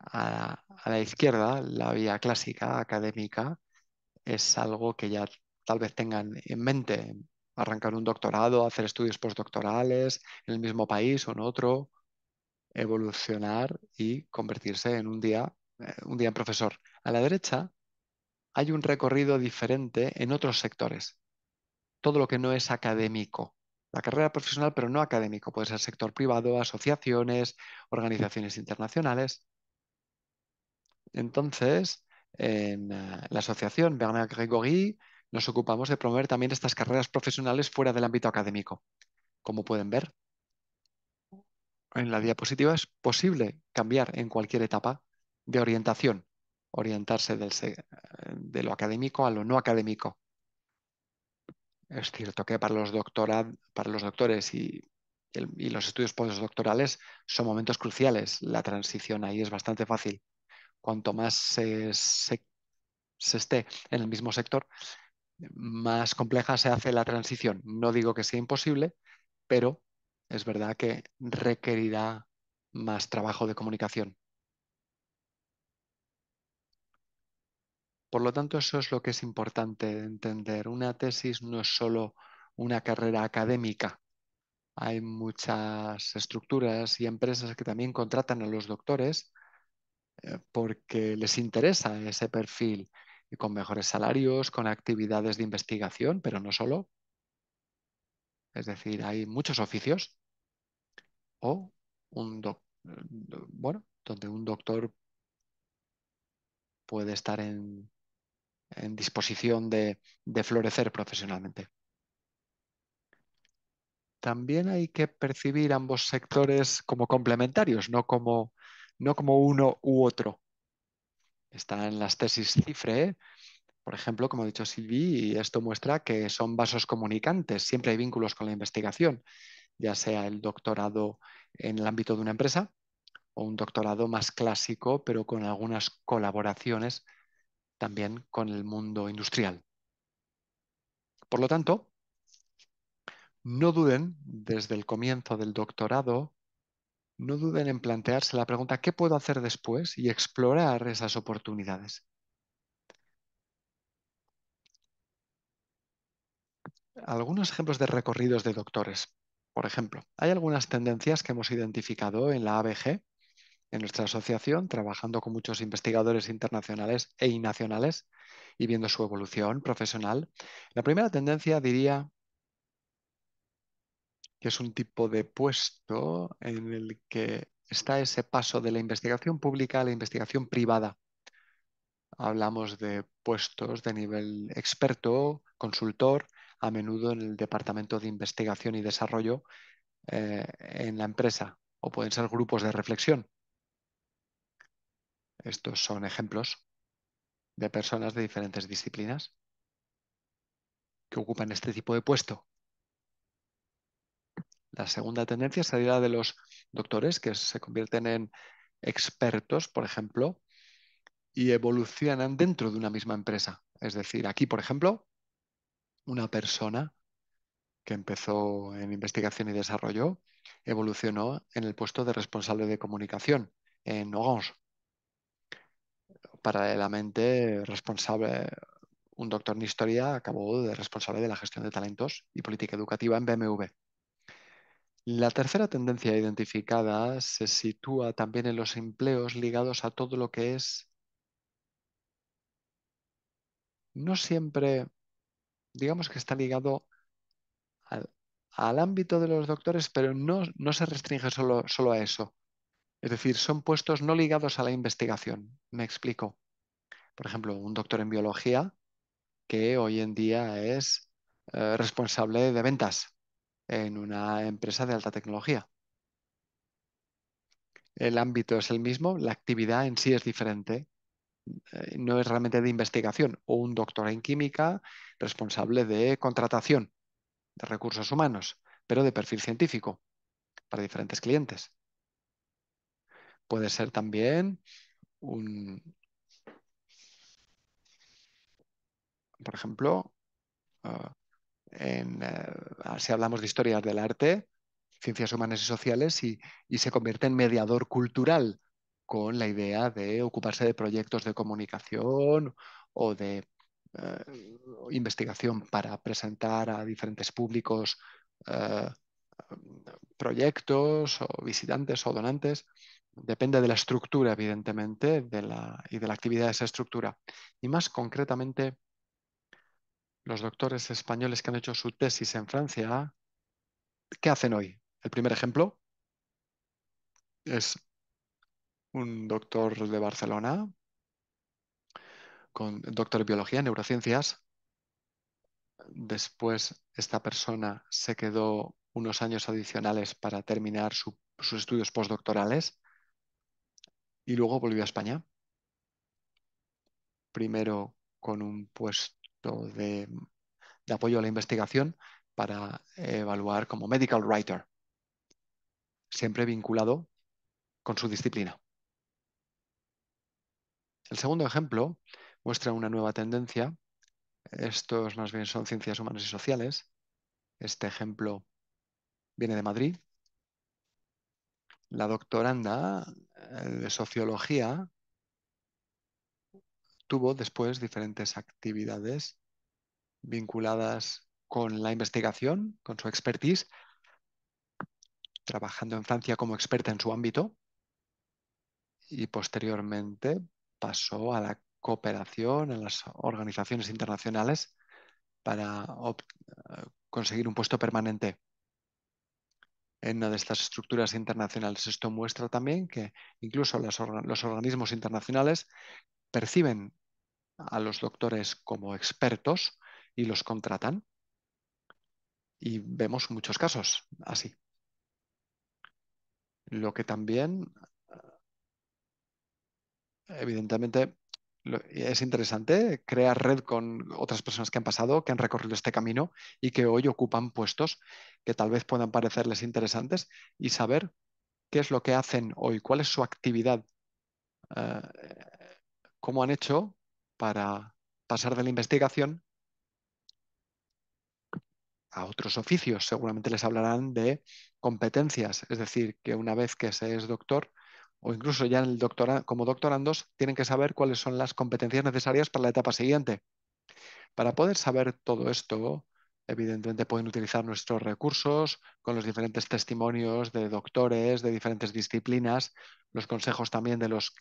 a, a la izquierda, la vía clásica académica es algo que ya tal vez tengan en mente arrancar un doctorado, hacer estudios postdoctorales en el mismo país o en otro, evolucionar y convertirse en un día, eh, un día en profesor. A la derecha hay un recorrido diferente en otros sectores. Todo lo que no es académico. La carrera profesional, pero no académico. Puede ser sector privado, asociaciones, organizaciones internacionales. Entonces, en eh, la asociación Bernard Gregory nos ocupamos de promover también estas carreras profesionales fuera del ámbito académico. Como pueden ver en la diapositiva, es posible cambiar en cualquier etapa de orientación, orientarse de lo académico a lo no académico. Es cierto que para los, para los doctores y, los estudios postdoctorales son momentos cruciales. La transición ahí es bastante fácil. Cuanto más se esté en el mismo sector, más compleja se hace la transición. No digo que sea imposible, pero es verdad que requerirá más trabajo de comunicación. Por lo tanto, eso es lo que es importante entender. Una tesis no es solo una carrera académica. Hay muchas estructuras y empresas que también contratan a los doctores eh, porque les interesa ese perfil y con mejores salarios, con actividades de investigación, pero no solo. Es decir, hay muchos oficios o un donde un doctor puede estar en, disposición de, florecer profesionalmente. También hay que percibir ambos sectores como complementarios, no como, no como uno u otro. Están las tesis cifre, por ejemplo, como ha dicho Silvi, y esto muestra que son vasos comunicantes, siempre hay vínculos con la investigación, ya sea el doctorado en el ámbito de una empresa o un doctorado más clásico, pero con algunas colaboraciones también con el mundo industrial. Por lo tanto, no duden desde el comienzo del doctorado no duden en plantearse la pregunta ¿qué puedo hacer después? y explorar esas oportunidades. Algunos ejemplos de recorridos de doctores. Por ejemplo, hay algunas tendencias que hemos identificado en la ABG, en nuestra asociación, trabajando con muchos investigadores internacionales e nacionales y viendo su evolución profesional. La primera tendencia, diría, que es un tipo de puesto en el que está ese paso de la investigación pública a la investigación privada. Hablamos de puestos de nivel experto, consultor, a menudo en el departamento de investigación y desarrollo eh, en la empresa, o pueden ser grupos de reflexión. Estos son ejemplos de personas de diferentes disciplinas que ocupan este tipo de puesto. La segunda tendencia sería la de los doctores que se convierten en expertos, por ejemplo, y evolucionan dentro de una misma empresa. Es decir, aquí, por ejemplo, una persona que empezó en investigación y desarrollo evolucionó en el puesto de responsable de comunicación en Orange. Paralelamente, responsable, un doctor en historia acabó de responsable de la gestión de talentos y política educativa en BMW. La tercera tendencia identificada se sitúa también en los empleos ligados a todo lo que es no siempre, digamos que está ligado al, ámbito de los doctores, pero no, se restringe solo, a eso. Es decir, son puestos no ligados a la investigación. Me explico. Por ejemplo, un doctor en biología que hoy en día es eh, responsable de ventas en una empresa de alta tecnología. El ámbito es el mismo, la actividad en sí es diferente. Eh, no es realmente de investigación o un doctor en química responsable de contratación de recursos humanos, pero de perfil científico para diferentes clientes. Puede ser también un, por ejemplo, ah, eh, si hablamos de historias del arte, ciencias humanas y sociales, y, se convierte en mediador cultural con la idea de ocuparse de proyectos de comunicación o de eh, investigación para presentar a diferentes públicos eh, proyectos o visitantes o donantes. Depende de la estructura, evidentemente, y de la actividad de esa estructura. Y más concretamente, los doctores españoles que han hecho su tesis en Francia, ¿qué hacen hoy? El primer ejemplo es un doctor de Barcelona, con doctor en biología, en neurociencias. Después esta persona se quedó unos años adicionales para terminar sus estudios postdoctorales y luego volvió a España. Primero con un puesto de, de apoyo a la investigación para evaluar como medical writer, siempre vinculado con su disciplina. El segundo ejemplo muestra una nueva tendencia. Estos más bien son ciencias humanas y sociales. Este ejemplo viene de Madrid. La doctoranda eh, de sociología tuvo después diferentes actividades vinculadas con la investigación, con su expertise, trabajando en Francia como experta en su ámbito y posteriormente pasó a la cooperación en las organizaciones internacionales para conseguir un puesto permanente en una de estas estructuras internacionales. Esto muestra también que incluso los, los organismos internacionales perciben a los doctores como expertos y los contratan. Y vemos muchos casos así. Lo que también, eh, evidentemente, es interesante crear red con otras personas que han pasado, que han recorrido este camino y que hoy ocupan puestos que tal vez puedan parecerles interesantes y saber qué es lo que hacen hoy, cuál es su actividad, eh, cómo han hecho para pasar de la investigación a otros oficios. Seguramente les hablarán de competencias, es decir, que una vez que se es doctor o incluso ya el como doctorandos, tienen que saber cuáles son las competencias necesarias para la etapa siguiente. Para poder saber todo esto, evidentemente pueden utilizar nuestros recursos con los diferentes testimonios de doctores de diferentes disciplinas, los consejos también de los,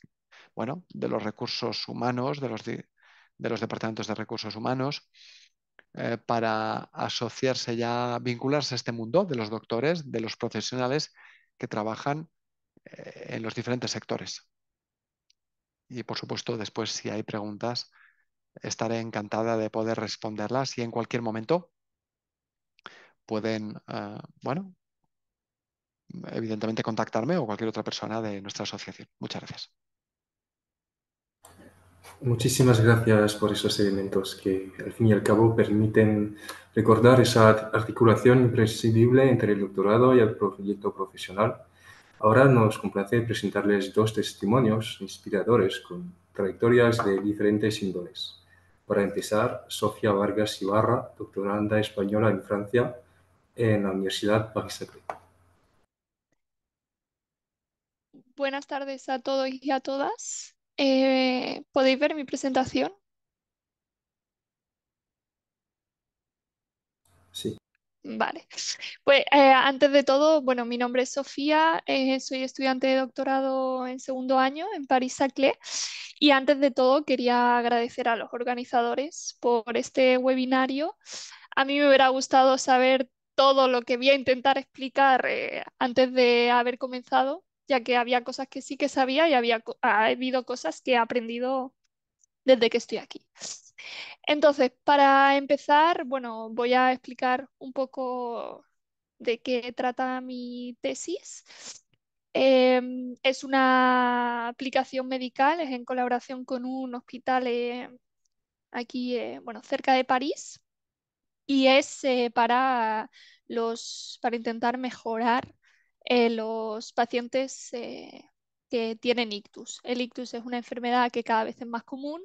bueno, de los recursos humanos, de los, de los departamentos de recursos humanos eh, para asociarse ya, vincularse a este mundo de los doctores, de los profesionales que trabajan eh, en los diferentes sectores. Y por supuesto, después si hay preguntas, estaré encantada de poder responderlas y en cualquier momento pueden, eh, bueno, evidentemente contactarme o cualquier otra persona de nuestra asociación. Muchas gracias. Muchísimas gracias por esos elementos que al fin y al cabo permiten recordar esa articulación imprescindible entre el doctorado y el proyecto profesional. Ahora nos complace presentarles dos testimonios inspiradores con trayectorias de diferentes índoles. Para empezar, Sofía Vargas Ibarra, doctoranda española en Francia en la Universidad Paris Buenas tardes a todos y a todas. Eh, ¿Podéis ver mi presentación? Sí. Vale. Pues eh, antes de todo, bueno, mi nombre es Sofía, eh, soy estudiante de doctorado en segundo año en París-Saclay y antes de todo quería agradecer a los organizadores por este webinario. A mí me hubiera gustado saber todo lo que voy a intentar explicar antes de haber comenzado, ya que había cosas que sí que sabía y había ha habido cosas que he aprendido desde que estoy aquí. Entonces, para empezar, bueno, voy a explicar un poco de qué trata mi tesis. Em, es una aplicación medical, es en colaboración con un hospital eh, aquí, eh, bueno, cerca de París, y es eh, para, los, para intentar mejorar eh, los pacientes eh, que tienen ictus. El ictus es una enfermedad que cada vez es más común,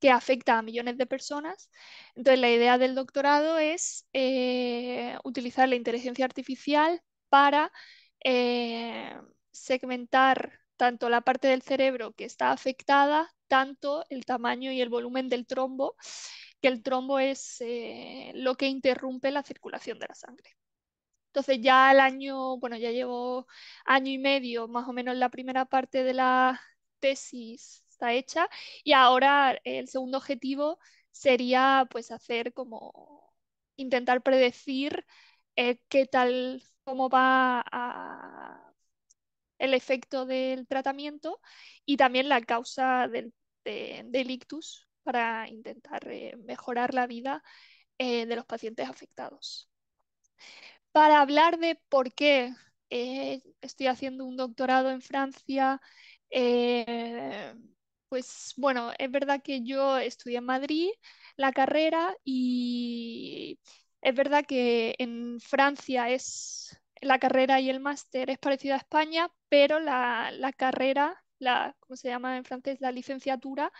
que afecta a millones de personas. Entonces, la idea del doctorado es eh, utilizar la inteligencia artificial para segmentar tanto la parte del cerebro que está afectada, tanto el tamaño y el volumen del trombo, que el trombo es lo que interrumpe la circulación de la sangre. Entonces ya al año, bueno, ya llevo año y medio, más o menos la primera parte de la tesis está hecha y ahora el segundo objetivo sería pues hacer como intentar predecir eh, qué tal, cómo va el efecto del tratamiento y también la causa del, ictus para intentar eh, mejorar la vida eh, de los pacientes afectados para hablar de por qué eh, estoy haciendo un doctorado en Francia. Eh, pues bueno, es verdad que yo estudié en Madrid la carrera y es verdad que en Francia es la carrera y el máster es parecido a España, pero la, carrera, la, ¿cómo se llama en francés? La licenciatura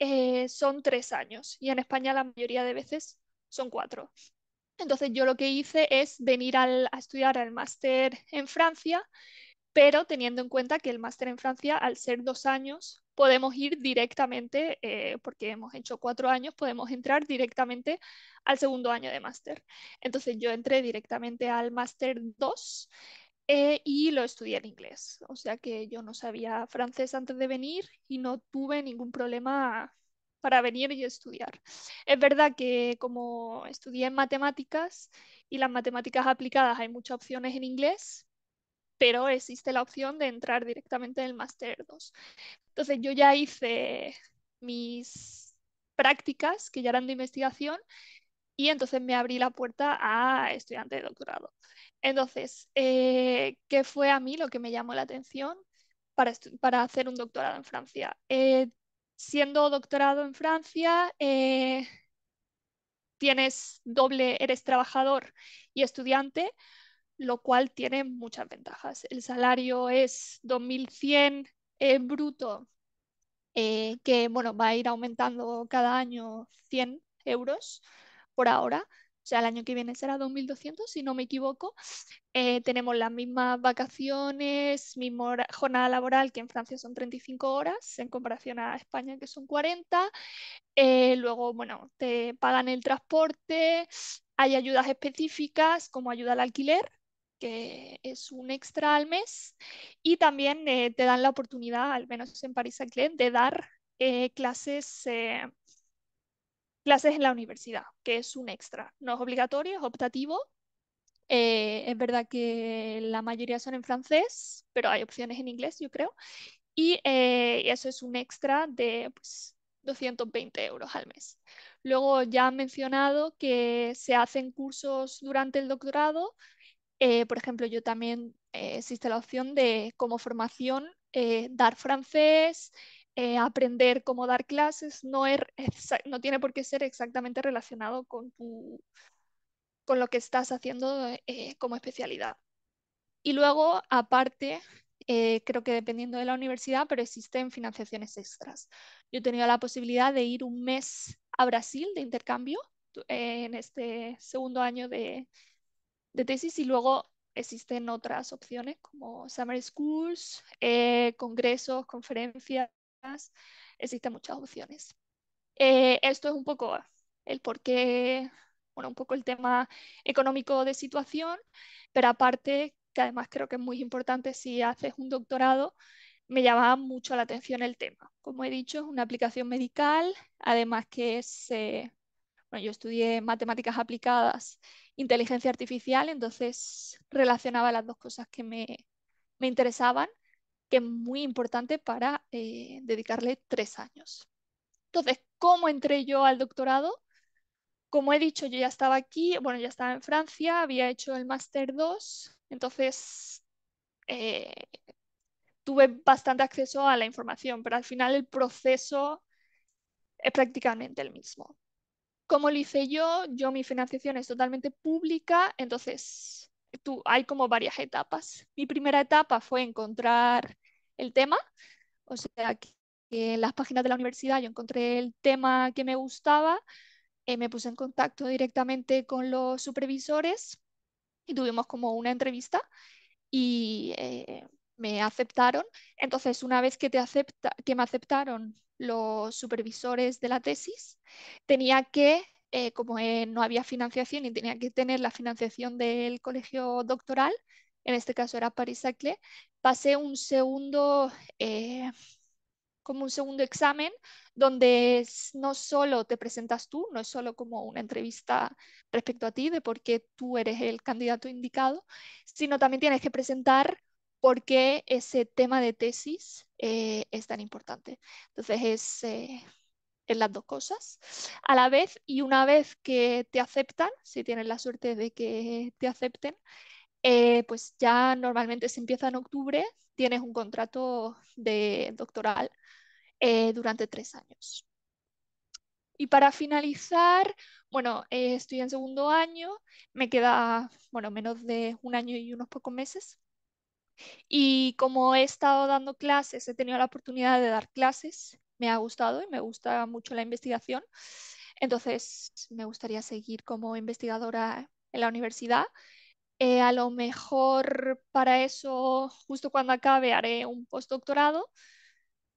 eh, son tres años y en España la mayoría de veces son cuatro. Entonces yo lo que hice es venir a estudiar al máster en Francia, pero teniendo en cuenta que el máster en Francia, al ser dos años, podemos ir directamente, eh, porque hemos hecho cuatro años, podemos entrar directamente al segundo año de máster. Entonces yo entré directamente al máster 2 eh, y lo estudié en inglés. O sea que yo no sabía francés antes de venir y no tuve ningún problema para venir y estudiar. Es verdad que como estudié en matemáticas y las matemáticas aplicadas hay muchas opciones en inglés, pero existe la opción de entrar directamente en el Máster 2. Entonces yo ya hice mis prácticas, que ya eran de investigación, y entonces me abrí la puerta a estudiante de doctorado. Entonces, eh, ¿qué fue a mí lo que me llamó la atención para, hacer un doctorado en Francia? Eh, siendo doctorado en Francia, eh, tienes doble, eres trabajador y estudiante, lo cual tiene muchas ventajas. El salario es 2.100 en bruto, eh, que bueno, va a ir aumentando cada año 100 euros por ahora, o sea, el año que viene será 2200, si no me equivoco. Eh, tenemos las mismas vacaciones, misma jornada laboral, que en Francia son 35 horas, en comparación a España, que son 40. Eh, luego, bueno, te pagan el transporte, hay ayudas específicas como ayuda al alquiler, que es un extra al mes, y también eh, te dan la oportunidad, al menos en Paris-Saclay, de dar clases clases en la universidad, que es un extra. No es obligatorio, es optativo. Eh, es verdad que la mayoría son en francés, pero hay opciones en inglés, yo creo. Y eh, eso es un extra de 220 pues, euros al mes. Luego ya han mencionado que se hacen cursos durante el doctorado. Eh, por ejemplo, yo también existe la opción de como formación dar francés, eh, aprender cómo dar clases no, es, no tiene por qué ser exactamente relacionado con, tu, con lo que estás haciendo eh, eh, como especialidad. Y luego, aparte, creo que dependiendo de la universidad, pero existen financiaciones extras. Yo he tenido la posibilidad de ir un mes a Brasil de intercambio en este segundo año de, de tesis y luego existen otras opciones como summer schools, congresos, conferencias, existen muchas opciones. Eh, esto es un poco el porqué, bueno, un poco el tema económico de situación, pero aparte, que además creo que es muy importante si haces un doctorado, me llamaba mucho la atención el tema. Como he dicho, es una aplicación medical, además que es, bueno, yo estudié matemáticas aplicadas, inteligencia artificial, entonces relacionaba las dos cosas que me, me interesaban que es muy importante para eh, dedicarle tres años. Entonces, ¿cómo entré yo al doctorado? Como he dicho, yo ya estaba aquí, bueno, ya estaba en Francia, había hecho el máster 2, entonces eh, tuve bastante acceso a la información, pero al final el proceso es prácticamente el mismo. Como lo hice yo? Yo mi financiación es totalmente pública, entonces tú, hay como varias etapas. Mi primera etapa fue encontrar el tema, o sea, que, en las páginas de la universidad yo encontré el tema que me gustaba, eh, me puse en contacto directamente con los supervisores y tuvimos como una entrevista y eh, me aceptaron. Entonces, una vez que, te acepta, que me aceptaron los supervisores de la tesis, tenía que eh, como eh, no había financiación y tenía que tener la financiación del colegio doctoral, en este caso era Paris-Saclay, pasé un segundo, eh, como un segundo examen donde no solo te presentas tú, no es solo como una entrevista respecto a ti de por qué tú eres el candidato indicado, sino también tienes que presentar por qué ese tema de tesis es tan importante. Entonces es en las dos cosas a la vez y una vez que te aceptan, si tienes la suerte de que te acepten, eh, pues ya normalmente se empieza en octubre, tienes un contrato de doctoral eh, durante tres años. Y para finalizar, bueno, eh, estoy en segundo año, me queda, bueno, menos de un año y unos pocos meses. Y como he estado dando clases, he tenido la oportunidad de dar clases me ha gustado y me gusta mucho la investigación. Entonces, me gustaría seguir como investigadora en la universidad. Eh, a lo mejor para eso, justo cuando acabe, haré un postdoctorado,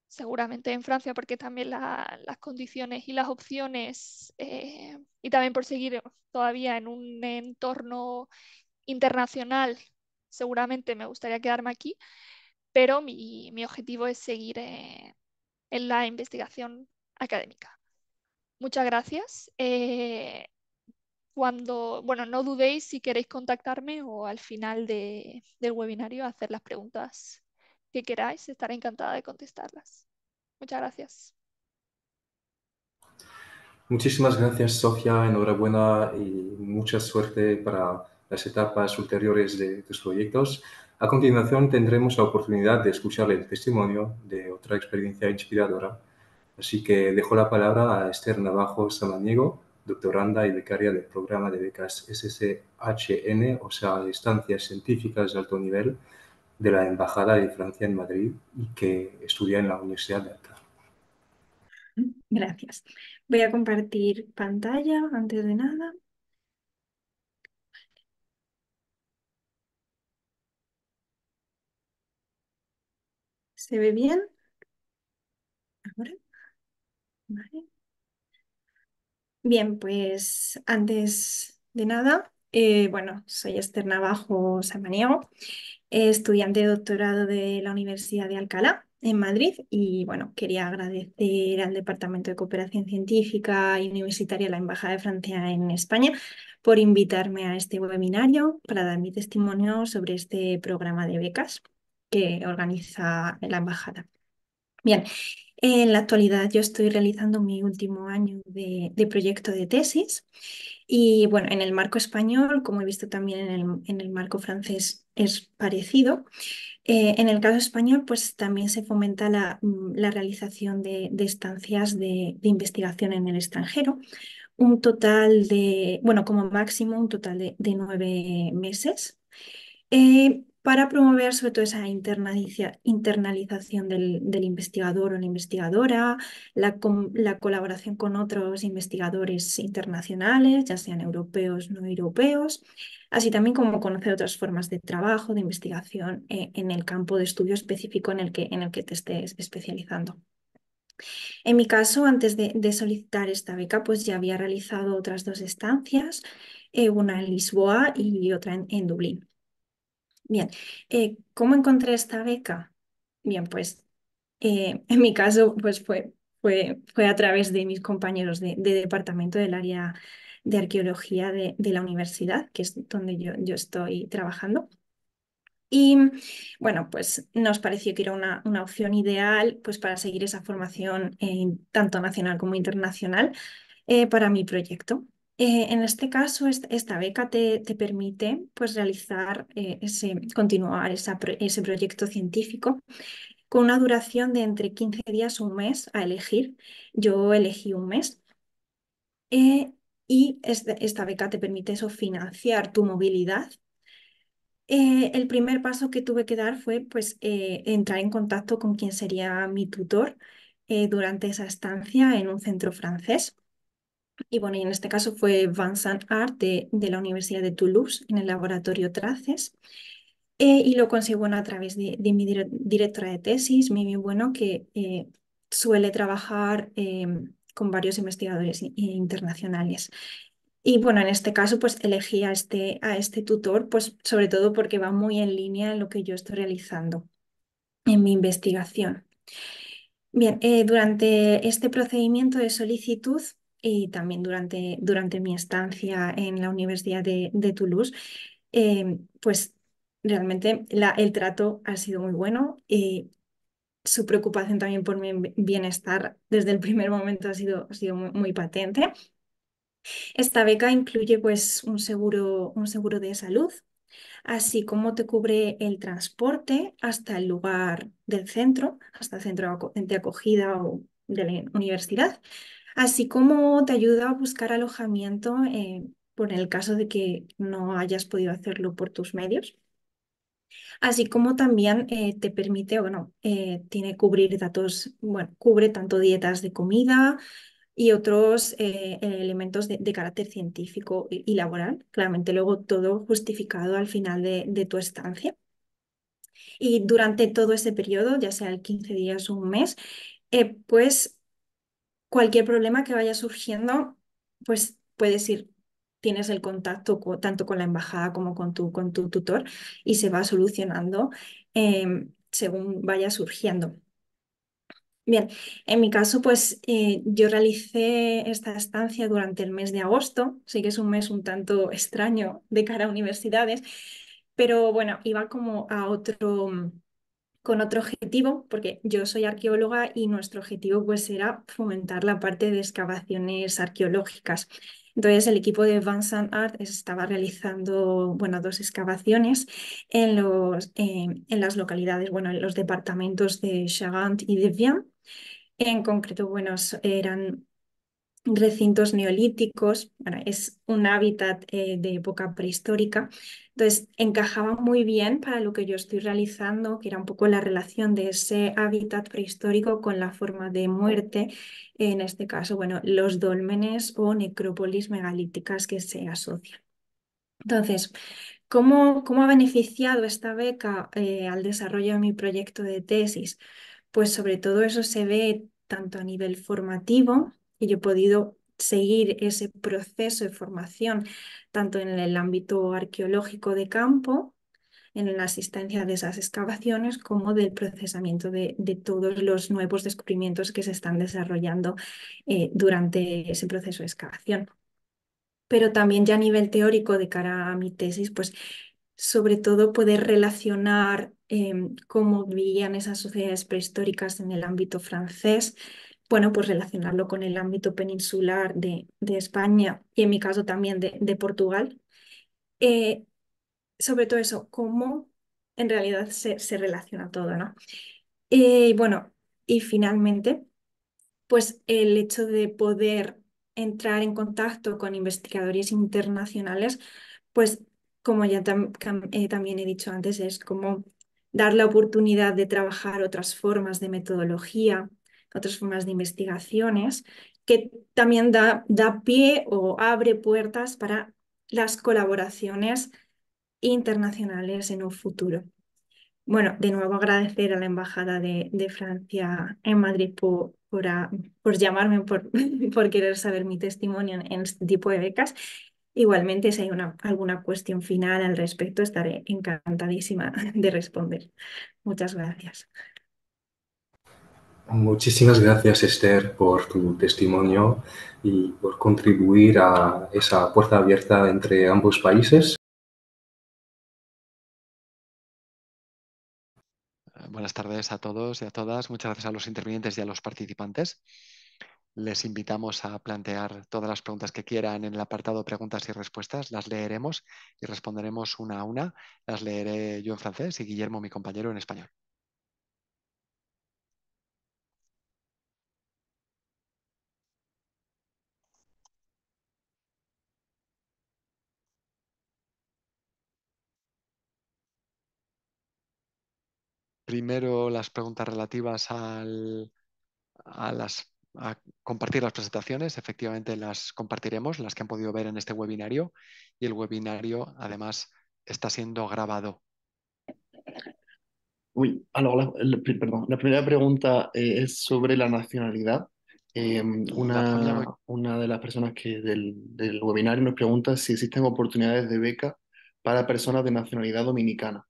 seguramente en Francia, porque también las condiciones y las opciones, eh, y también por seguir todavía en un entorno internacional, seguramente me gustaría quedarme aquí, pero mi, objetivo es seguir eh, en la investigación académica. Muchas gracias. Eh, cuando, bueno, no dudéis si queréis contactarme o al final de, del webinario hacer las preguntas que queráis, estaré encantada de contestarlas. Muchas gracias. Muchísimas gracias, Sofía. Enhorabuena y mucha suerte para las etapas ulteriores de tus proyectos. A continuación tendremos la oportunidad de escuchar el testimonio de otra experiencia inspiradora. Así que dejo la palabra a Esther Navajo Samaniego, doctoranda y becaria del programa de becas SSHN, o sea, Estancias Científicas de Alto Nivel, de la Embajada de Francia en Madrid y que estudia en la Universidad de Alta. Gracias. Voy a compartir pantalla antes de nada. ¿Se ve bien? ¿Ahora? Vale. Bien, pues antes de nada, eh, bueno, soy Esther Navajo Samaniego, eh, estudiante de doctorado de la Universidad de Alcalá en Madrid y bueno, quería agradecer al Departamento de Cooperación Científica y Universitaria de la Embajada de Francia en España por invitarme a este webinario para dar mi testimonio sobre este programa de becas que organiza la embajada. Bien, en la actualidad yo estoy realizando mi último año de, de proyecto de tesis y bueno, en el marco español, como he visto también en el, en el marco francés, es parecido. Eh, en el caso español, pues también se fomenta la, mm, la realización de, de estancias de, de, investigación en el extranjero, un total de, bueno, como máximo un total de, nueve meses. Eh, para promover sobre todo esa internalización del, investigador o la investigadora, la, colaboración con otros investigadores internacionales, ya sean europeos, no europeos, así también como conocer otras formas de trabajo, de investigación eh, en el campo de estudio específico en el que, te estés especializando. En mi caso, antes de, solicitar esta beca, pues ya había realizado otras dos estancias, eh, una en Lisboa y otra en Dublín. Bien, eh, ¿cómo encontré esta beca? Bien, pues eh, en mi caso pues fue, a través de mis compañeros de, departamento del área de arqueología de, la universidad, que es donde yo, estoy trabajando. Y bueno, pues nos pareció que era una, opción ideal pues, para seguir esa formación eh, tanto nacional como internacional para mi proyecto. Eh, en este caso, esta beca te, permite pues, realizar, eh, continuar ese proyecto científico con una duración de entre 15 días o un mes a elegir. Yo elegí un mes. Eh, y este, esta beca te permite eso, financiar tu movilidad. el primer paso que tuve que dar fue pues, entrar en contacto con quien sería mi tutor durante esa estancia en un centro francés. Y bueno, en este caso fue Vincent Art de, la Universidad de Toulouse en el laboratorio Traces. Eh, y lo consigo a través de, mi directora de tesis, Mimi Bueno, que eh, suele trabajar em, con varios investigadores internacionales. Y bueno, en este caso, pues elegí a este, a este tutor, pues sobre todo porque va muy en línea en lo que yo estoy realizando en mi investigación. Bien, eh, durante este procedimiento de solicitud, y también durante, durante mi estancia en la Universidad de, de Toulouse, eh, pues realmente la, el trato ha sido muy bueno y su preocupación también por mi bienestar desde el primer momento ha sido, ha sido muy, patente. Esta beca incluye pues un seguro, un seguro de salud, así como te cubre el transporte hasta el lugar del centro, hasta el centro de acogida o de la universidad, así como te ayuda a buscar alojamiento eh, por el caso de que no hayas podido hacerlo por tus medios. Así como también eh, te permite, bueno, eh, tiene cubrir datos, bueno, cubre tanto dietas de comida y otros elementos de, carácter científico y, laboral. Claramente luego todo justificado al final de, de tu estancia. Y durante todo ese periodo, ya sea el 15 días o un mes, pues cualquier problema que vaya surgiendo, pues puedes ir, tienes el contacto tanto con la embajada como con tu, con tu tutor y se va solucionando em, según vaya surgiendo. Bien, en mi caso, pues eh, yo realicé esta estancia durante el mes de agosto, sí que es un mes un tanto extraño de cara a universidades, pero bueno, iba como a otro, con otro objetivo, porque yo soy arqueóloga y nuestro objetivo pues era fomentar la parte de excavaciones arqueológicas. Entonces el equipo de Vincent Art estaba realizando bueno, dos excavaciones en, los, en las localidades, bueno, en los departamentos de Chagant y de Vienne. En concreto, bueno, eran recintos neolíticos, es un hábitat eh, de época prehistórica, entonces encajaba muy bien para lo que yo estoy realizando, que era un poco la relación de ese hábitat prehistórico con la forma de muerte, en este caso, bueno, los dolmenes o necrópolis megalíticas que se asocian. Entonces, ¿cómo, cómo ha beneficiado esta beca eh, al desarrollo de mi proyecto de tesis? Pues sobre todo eso se ve tanto a nivel formativo, y yo he podido seguir ese proceso de formación tanto en el ámbito arqueológico de campo, en la asistencia de esas excavaciones, como del procesamiento de, todos los nuevos descubrimientos que se están desarrollando eh, durante ese proceso de excavación. Pero también ya a nivel teórico, de cara a mi tesis, pues sobre todo poder relacionar em, cómo vivían esas sociedades prehistóricas en el ámbito francés bueno, pues relacionarlo con el ámbito peninsular de, España y en mi caso también de, Portugal. Eh, sobre todo eso, cómo en realidad se, relaciona todo, ¿no? Y bueno, y finalmente, pues el hecho de poder entrar en contacto con investigadores internacionales, pues como ya eh, también he dicho antes, es como dar la oportunidad de trabajar otras formas de metodología, otras formas de investigaciones, que también da, da pie o abre puertas para las colaboraciones internacionales en un futuro. Bueno, de nuevo agradecer a la Embajada de, Francia en Madrid por, ah, por, llamarme, por, por, querer saber mi testimonio en, este tipo de becas. Igualmente, si hay alguna cuestión final al respecto, estaré encantadísima de responder. Muchas gracias. Muchísimas gracias, Esther, por tu testimonio y por contribuir a esa puerta abierta entre ambos países. Buenas tardes a todos y a todas. Muchas gracias a los intervinientes y a los participantes. Les invitamos a plantear todas las preguntas que quieran en el apartado preguntas y respuestas. Las leeremos y responderemos una a una. Las leeré yo en francés y Guillermo, mi compañero, en español. primero las preguntas relativas a, las, a compartir las presentaciones. Efectivamente, las compartiremos, las que han podido ver en este webinario. Y el webinario, además, está siendo grabado. la, perdón, la primera pregunta eh, es sobre la nacionalidad. Eh, una, una, de las personas que del webinario nos pregunta si existen oportunidades de beca para personas de nacionalidad dominicana.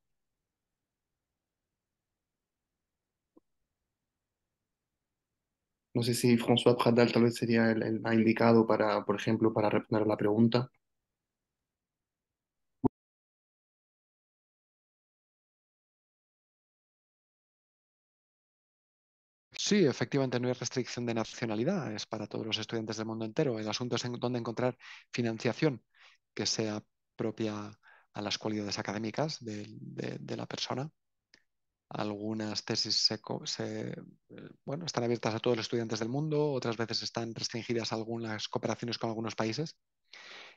No sé si François Pradal tal vez sería el, indicado para, por ejemplo, para responder la pregunta. Sí, efectivamente no hay restricción de nacionalidad, es para todos los estudiantes del mundo entero. El asunto es en dónde encontrar financiación que sea propia a las cualidades académicas de la persona. Algunas tesis eh, bueno, están abiertas a todos los estudiantes del mundo, otras veces están restringidas algunas cooperaciones con algunos países.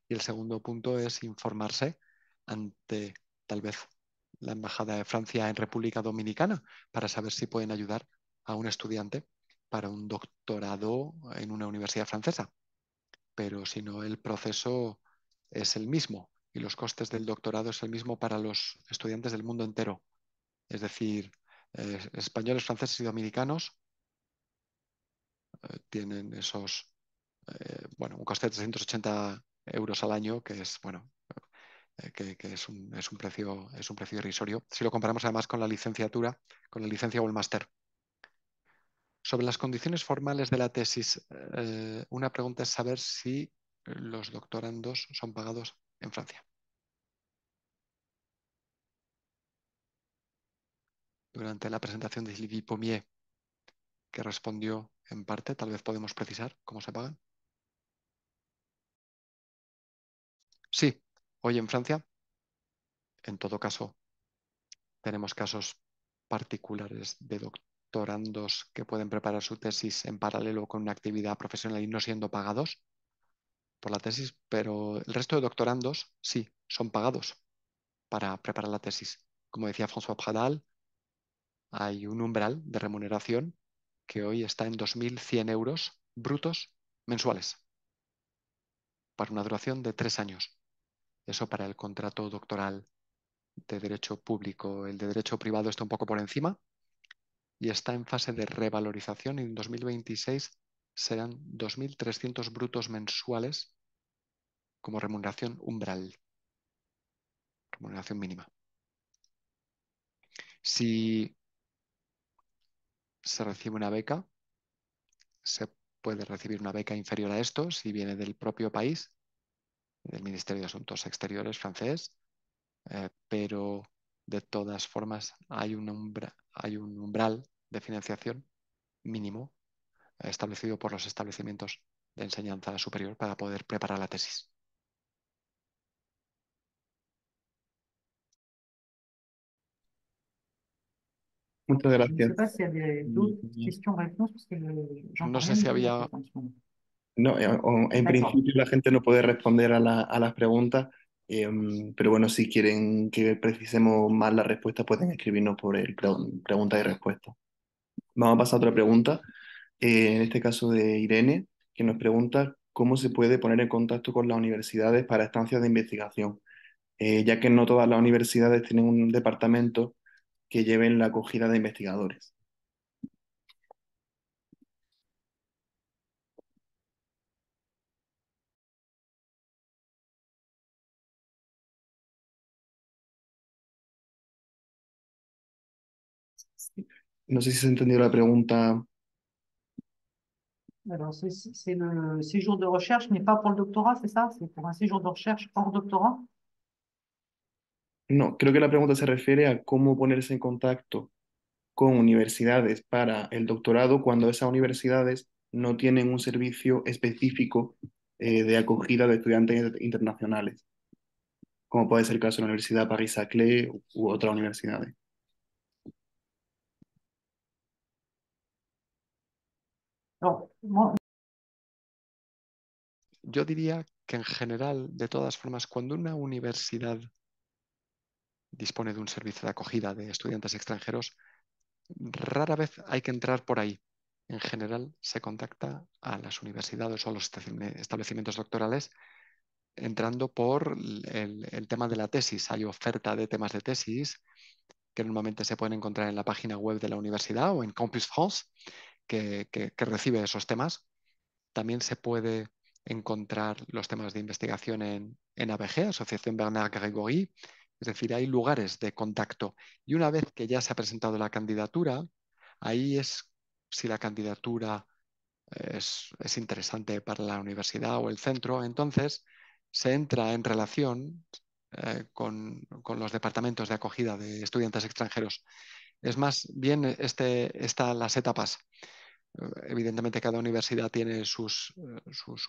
Y el segundo punto es informarse ante tal vez la Embajada de Francia en República Dominicana para saber si pueden ayudar a un estudiante para un doctorado en una universidad francesa. Pero si no, el proceso es el mismo y los costes del doctorado es el mismo para los estudiantes del mundo entero es decir, eh, españoles, franceses y dominicanos eh, tienen esos, eh, bueno, un coste de 380 euros al año, que es, bueno, que, es, un, precio, es un precio irrisorio, si lo comparamos además con la licenciatura, con la licencia o el máster. Sobre las condiciones formales de la tesis, una pregunta es saber si los doctorandos son pagados en Francia. durante la presentación de Sylvie Pomier, que respondió en parte, tal vez podemos precisar cómo se pagan. Sí, hoy en Francia, en todo caso, tenemos casos particulares de doctorandos que pueden preparar su tesis en paralelo con una actividad profesional y no siendo pagados por la tesis, pero el resto de doctorandos sí son pagados para preparar la tesis. Como decía François Pradal, hay un umbral de remuneración que hoy está en 2.100 euros brutos mensuales para una duración de tres años. Eso para el contrato doctoral de derecho público. El de derecho privado está un poco por encima y está en fase de revalorización. y En 2026 serán 2.300 brutos mensuales como remuneración umbral, remuneración mínima. Si se recibe una beca, se puede recibir una beca inferior a esto si viene del propio país, del Ministerio de Asuntos Exteriores francés, eh, pero de todas formas hay un, hay un umbral de financiación mínimo eh, establecido por los establecimientos de enseñanza superior para poder preparar la tesis. Pues, muchas gracias. Eh, mm, mm, mm. Pues, no sé si había... No, eh, en, principio la gente no puede responder a, las preguntas, em, pero bueno, si quieren que precisemos más la respuesta, pueden escribirnos por el pregunta y respuesta. Vamos a pasar a otra pregunta, eh, en este caso de Irene, que nos pregunta cómo se puede poner en contacto con las universidades para estancias de investigación, ya que no todas las universidades tienen un departamento que lleven la acogida de investigadores. No sé si se ha entendido la pregunta. Alors, c'est le séjour de recherche, no es para el doctorat, ¿Es ça C'est pour un séjour de recherche hors doctorado? No, creo que la pregunta se refiere a cómo ponerse en contacto con universidades para el doctorado cuando esas universidades no tienen un servicio específico eh, de acogida de estudiantes internacionales, como puede ser el caso de la Universidad Paris-Saclay u otras universidades. Yo diría que en general, de todas formas, cuando una universidad dispone de un servicio de acogida de estudiantes extranjeros, rara vez hay que entrar por ahí. En general se contacta a las universidades o a los establecimientos doctorales entrando por el, tema de la tesis. Hay oferta de temas de tesis que normalmente se pueden encontrar en la página web de la universidad o en Campus France, que, recibe esos temas. También se puede encontrar los temas de investigación en, en ABG, Asociación Bernard Grégory, es decir, hay lugares de contacto. Y una vez que ya se ha presentado la candidatura, ahí es si la candidatura es, interesante para la universidad o el centro, entonces se entra en relación eh, con, los departamentos de acogida de estudiantes extranjeros. Es más bien están esta, las etapas. Evidentemente cada universidad tiene eh, su,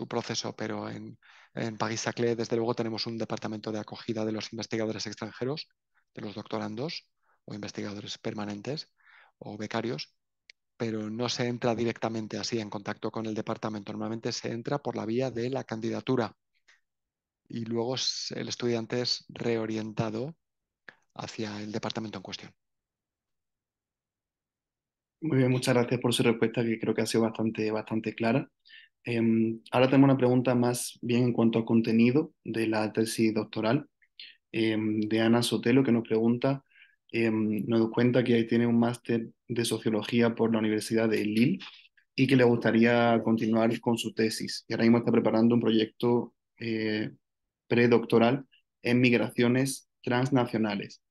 proceso, pero en, en desde luego tenemos un departamento de acogida de los investigadores extranjeros, de los doctorandos o investigadores permanentes o becarios, pero no se entra directamente así en contacto con el departamento. Normalmente se entra por la vía de la candidatura y luego el estudiante es reorientado hacia el departamento en cuestión. Muy bien, muchas gracias por su respuesta, que creo que ha sido bastante, bastante clara. Em, ahora tengo una pregunta más bien en cuanto al contenido de la tesis doctoral em, de Ana Sotelo, que nos pregunta, em, nos da cuenta que ahí tiene un máster de sociología por la Universidad de Lille y que le gustaría continuar con su tesis. Y ahora mismo está preparando un proyecto eh, predoctoral en migraciones transnacionales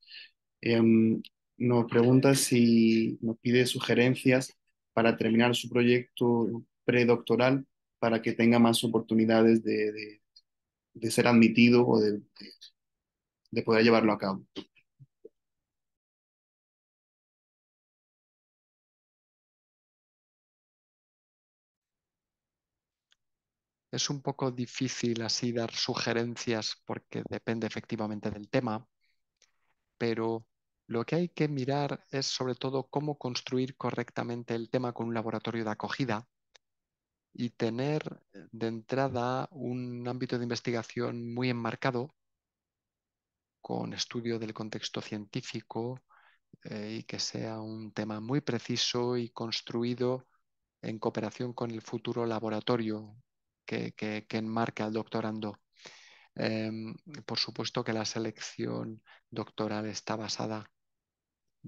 nos pregunta si nos pide sugerencias para terminar su proyecto predoctoral para que tenga más oportunidades de, ser admitido o de poder llevarlo a cabo. Es un poco difícil así dar sugerencias porque depende efectivamente del tema, pero lo que hay que mirar es sobre todo cómo construir correctamente el tema con un laboratorio de acogida y tener eh, de entrada un ámbito de investigación muy enmarcado con estudio del contexto científico eh, y que sea un tema muy preciso y construido en cooperación con el futuro laboratorio que, enmarca el doctorando. Em, por supuesto que la selección doctoral está basada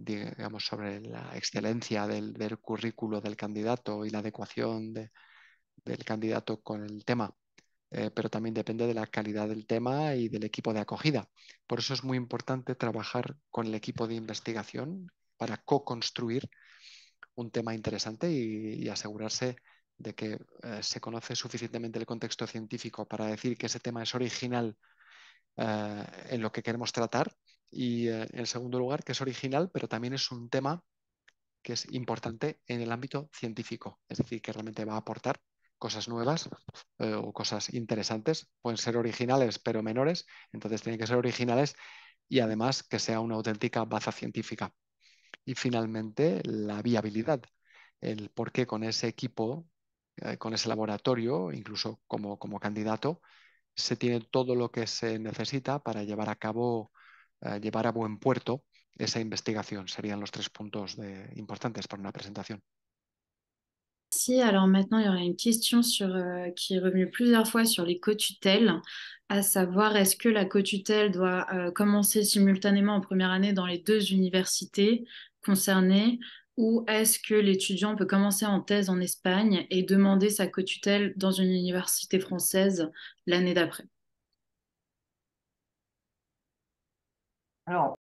digamos, sobre la excelencia del, currículo del candidato y la adecuación del candidato con el tema. Eh, pero también depende de la calidad del tema y del equipo de acogida. Por eso es muy importante trabajar con el equipo de investigación para co-construir un tema interesante y, asegurarse de que eh, se conoce suficientemente el contexto científico para decir que ese tema es original eh, en lo que queremos tratar y eh, en segundo lugar, que es original, pero también es un tema que es importante en el ámbito científico, es decir, que realmente va a aportar cosas nuevas eh, o cosas interesantes. Pueden ser originales, pero menores, entonces tienen que ser originales y además que sea una auténtica baza científica. Y finalmente, la viabilidad, el por qué con ese equipo, eh, con ese laboratorio, incluso como, como candidato, se tiene todo lo que se necesita para llevar a cabo Eh, llevar à buen puerto esa investigación. Serían los tres puntos importantes para una presentación. Si, alors maintenant, il y aura une question sur, euh, qui est revenue plusieurs fois sur les co-tutelles, à savoir est-ce que la co-tutelle doit euh, commencer simultanément en première année dans les deux universités concernées ou est-ce que l'étudiant peut commencer en thèse en Espagne et demander sa co-tutelle dans une université française l'année d'après No.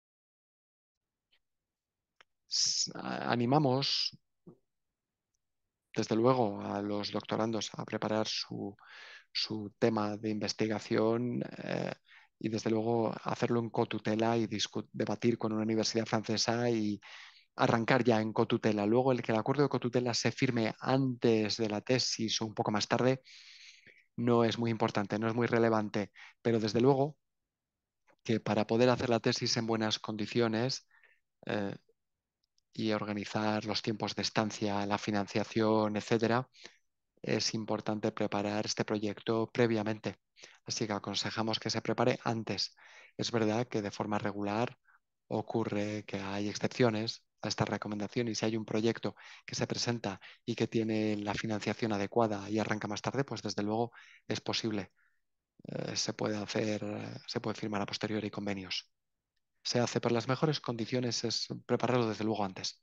Animamos, desde luego, a los doctorandos a preparar su, tema de investigación eh, y, desde luego, hacerlo en cotutela y debatir con una universidad francesa y arrancar ya en cotutela. Luego, el que el acuerdo de cotutela se firme antes de la tesis o un poco más tarde no es muy importante, no es muy relevante, pero desde luego que para poder hacer la tesis en buenas condiciones eh, y organizar los tiempos de estancia, la financiación, etcétera, es importante preparar este proyecto previamente. Así que aconsejamos que se prepare antes. Es verdad que de forma regular ocurre que hay excepciones a esta recomendación y si hay un proyecto que se presenta y que tiene la financiación adecuada y arranca más tarde, pues desde luego es posible eh, se puede hacer, se puede firmar a posteriori convenios. Se hace, pero las mejores condiciones es prepararlo desde luego antes.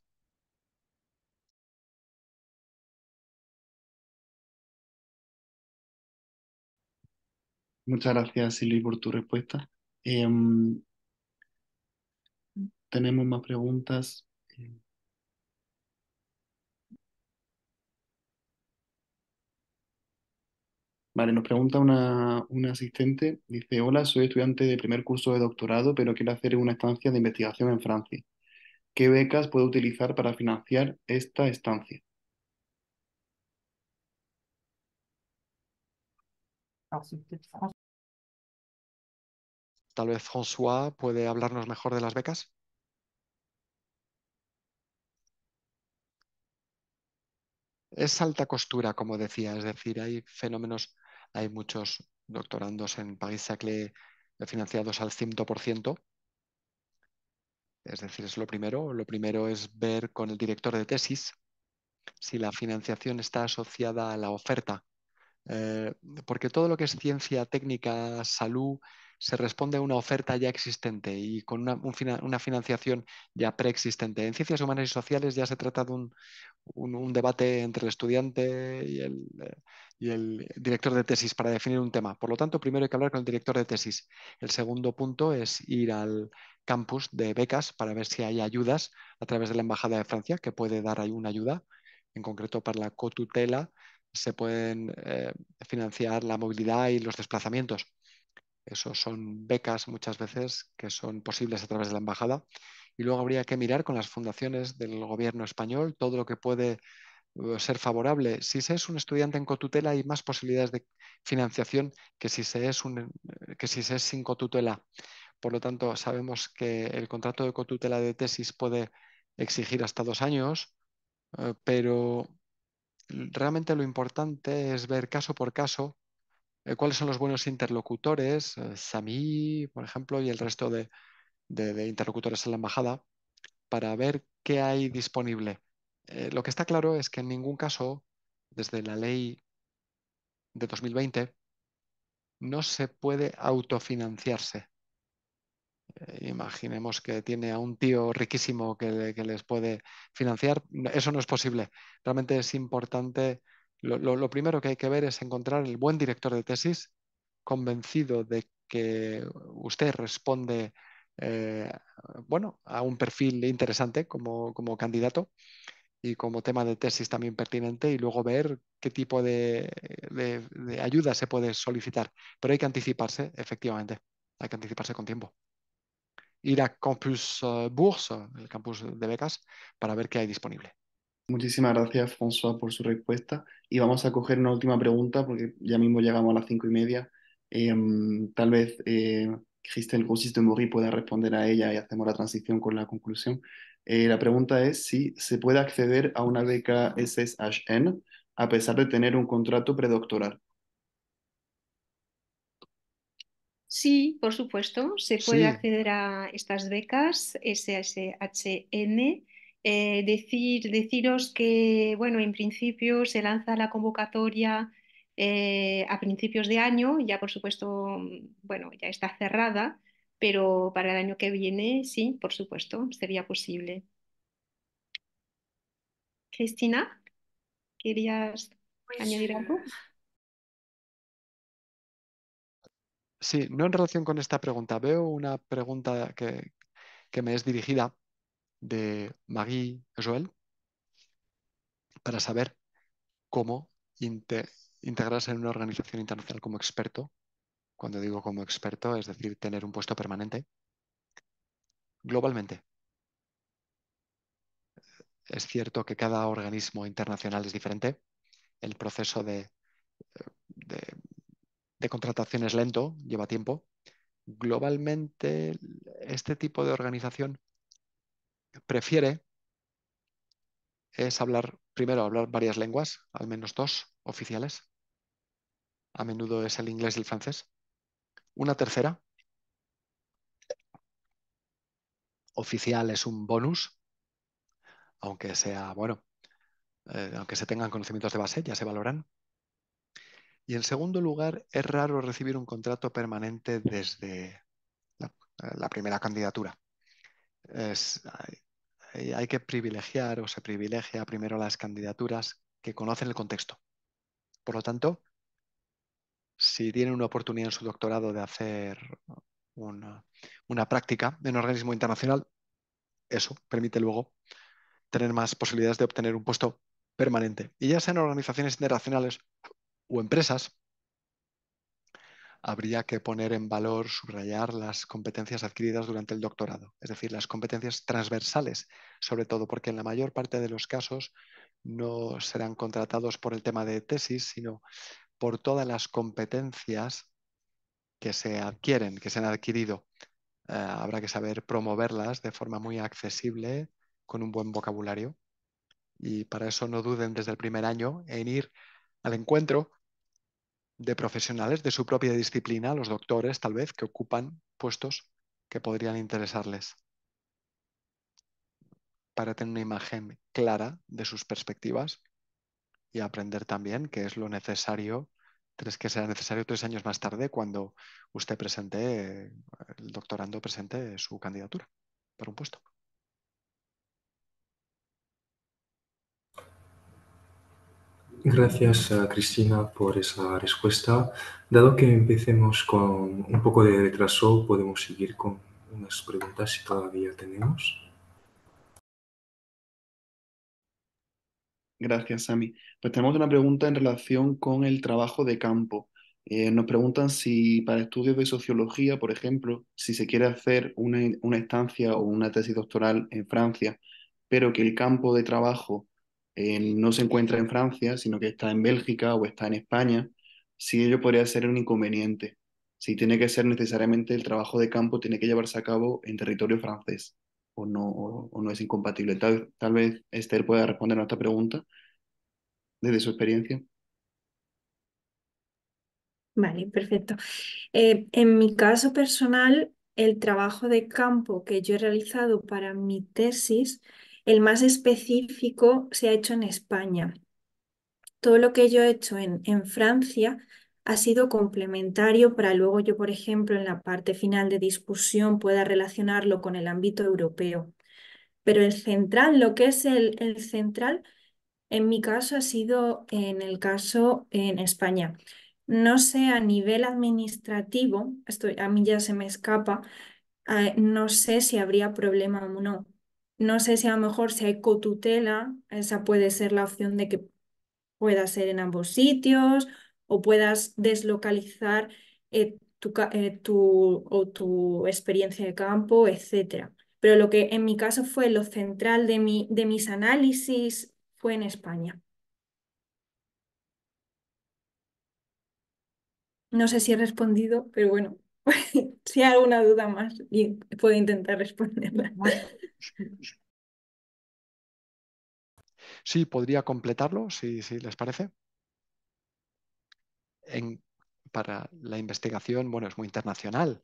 Muchas gracias, Silvi, por tu respuesta. Em, tenemos más preguntas. Vale, nos pregunta una, una asistente, dice, hola, soy estudiante de primer curso de doctorado, pero quiero hacer una estancia de investigación en Francia. ¿Qué becas puedo utilizar para financiar esta estancia? Tal vez François puede hablarnos mejor de las becas. Es alta costura, como decía, es decir, hay fenómenos hay muchos doctorandos en Paris-Saclay financiados al 100%. Es decir, es lo primero. Lo primero es ver con el director de tesis si la financiación está asociada a la oferta. Eh, porque todo lo que es ciencia, técnica, salud se responde a una oferta ya existente y con una, una financiación ya preexistente. En ciencias humanas y sociales ya se trata de un, debate entre el estudiante y el, y el, director de tesis para definir un tema. Por lo tanto, primero hay que hablar con el director de tesis. El segundo punto es ir al campus de becas para ver si hay ayudas a través de la Embajada de Francia, que puede dar ahí una ayuda, en concreto para la cotutela se pueden eh, financiar la movilidad y los desplazamientos. Eso son becas muchas veces que son posibles a través de la embajada. Y luego habría que mirar con las fundaciones del gobierno español todo lo que puede uh, ser favorable. Si se es un estudiante en cotutela hay más posibilidades de financiación que si se es, eh, que si se es sin cotutela. Por lo tanto, sabemos que el contrato de cotutela de tesis puede exigir hasta dos años, eh, pero mm, realmente lo importante es ver caso por caso eh, cuáles son los buenos interlocutores, eh, Sami, por ejemplo, y el resto de, interlocutores en la embajada, para ver qué hay disponible. Eh, lo que está claro es que en ningún caso, desde la ley de 2020, no se puede autofinanciarse. imaginemos que tiene a un tío riquísimo que les puede financiar. Eso no es posible. Realmente es importante lo, primero que hay que ver es encontrar el buen director de tesis convencido de que usted responde eh, bueno, a un perfil interesante como, candidato y como tema de tesis también pertinente y luego ver qué tipo de, ayuda se puede solicitar. Pero hay que anticiparse, efectivamente, hay que anticiparse con tiempo. Ir a Campus eh, Bourse, el campus de becas, para ver qué hay disponible. Muchísimas gracias, François, por su respuesta. Y vamos a coger una última pregunta porque ya mismo llegamos a las cinco y media. Em, tal vez eh, Christelle Gossis de Mori pueda responder a ella y hacemos la transición con la conclusión. Eh, la pregunta es si se puede acceder a una beca SSHN a pesar de tener un contrato predoctoral. Sí, por supuesto, se puede acceder a estas becas SSHN eh, decir, deciros que, bueno, en principio se lanza la convocatoria eh, a principios de año, ya por supuesto, bueno, ya está cerrada, pero para el año que viene, sí, por supuesto, sería posible. Cristina, ¿querías pues añadir algo? Sí, no en relación con esta pregunta. Veo una pregunta que me es dirigida de Marie Joel para saber cómo integrarse en una organización internacional como experto. Cuando digo como experto, es decir, tener un puesto permanente globalmente. Es cierto que cada organismo internacional es diferente. El proceso de, de contratación es lento, lleva tiempo. Globalmente, este tipo de organización prefiere es hablar, primero, hablar varias lenguas, al menos dos oficiales. A menudo es el inglés y el francés. Una tercera, oficial, es un bonus, aunque sea, bueno, eh, aunque se tengan conocimientos de base, ya se valoran. Y en segundo lugar, es raro recibir un contrato permanente desde la, eh, la primera candidatura. Es, eh, hay que privilegiar o se privilegia primero las candidaturas que conocen el contexto. Por lo tanto, si tienen una oportunidad en su doctorado de hacer una, una práctica en un organismo internacional, eso permite luego tener más posibilidades de obtener un puesto permanente. Y ya sean organizaciones internacionales o empresas, habría que poner en valor, subrayar las competencias adquiridas durante el doctorado, es decir, las competencias transversales, sobre todo porque en la mayor parte de los casos no serán contratados por el tema de tesis, sino por todas las competencias que se adquieren, que se han adquirido. Eh, habrá que saber promoverlas de forma muy accesible, con un buen vocabulario. Y para eso no duden desde el primer año en ir al encuentro de profesionales de su propia disciplina, los doctores tal vez, que ocupan puestos que podrían interesarles para tener una imagen clara de sus perspectivas y aprender también qué es lo necesario, tres, que será necesario tres años más tarde cuando usted presente, el doctorando presente su candidatura para un puesto. Gracias a Cristina por esa respuesta. Dado que empecemos con un poco de retraso, podemos seguir con unas preguntas si todavía tenemos. Gracias, Sami. Pues tenemos una pregunta en relación con el trabajo de campo. Eh, nos preguntan si para estudios de sociología, por ejemplo, si se quiere hacer una, una estancia o una tesis doctoral en Francia, pero que el campo de trabajo no se encuentra en Francia, sino que está en Bélgica o está en España, si ello podría ser un inconveniente. Si tiene que ser necesariamente el trabajo de campo, tiene que llevarse a cabo en territorio francés o no, o, no es incompatible. Tal, vez Esther pueda responder a esta pregunta desde su experiencia. Vale, perfecto. Eh, en mi caso personal, el trabajo de campo que yo he realizado para mi tesis el más específico se ha hecho en España. Todo lo que yo he hecho en, Francia ha sido complementario para luego yo, por ejemplo, en la parte final de discusión pueda relacionarlo con el ámbito europeo. Pero el central, lo que es el, central, en mi caso ha sido en el caso en España. No sé a nivel administrativo, esto a mí ya se me escapa, eh, no sé si habría problema o no, no sé si a lo mejor si hay cotutela, esa puede ser la opción de que pueda ser en ambos sitios o puedas deslocalizar eh, eh, tu, o tu experiencia de campo, etc. Pero lo que en mi caso fue lo central de, mi, de mis análisis fue en España. No sé si he respondido, pero bueno. si hay alguna duda más, puedo intentar responderla. Sí, podría completarlo, si, si les parece. para la investigación, bueno, es muy internacional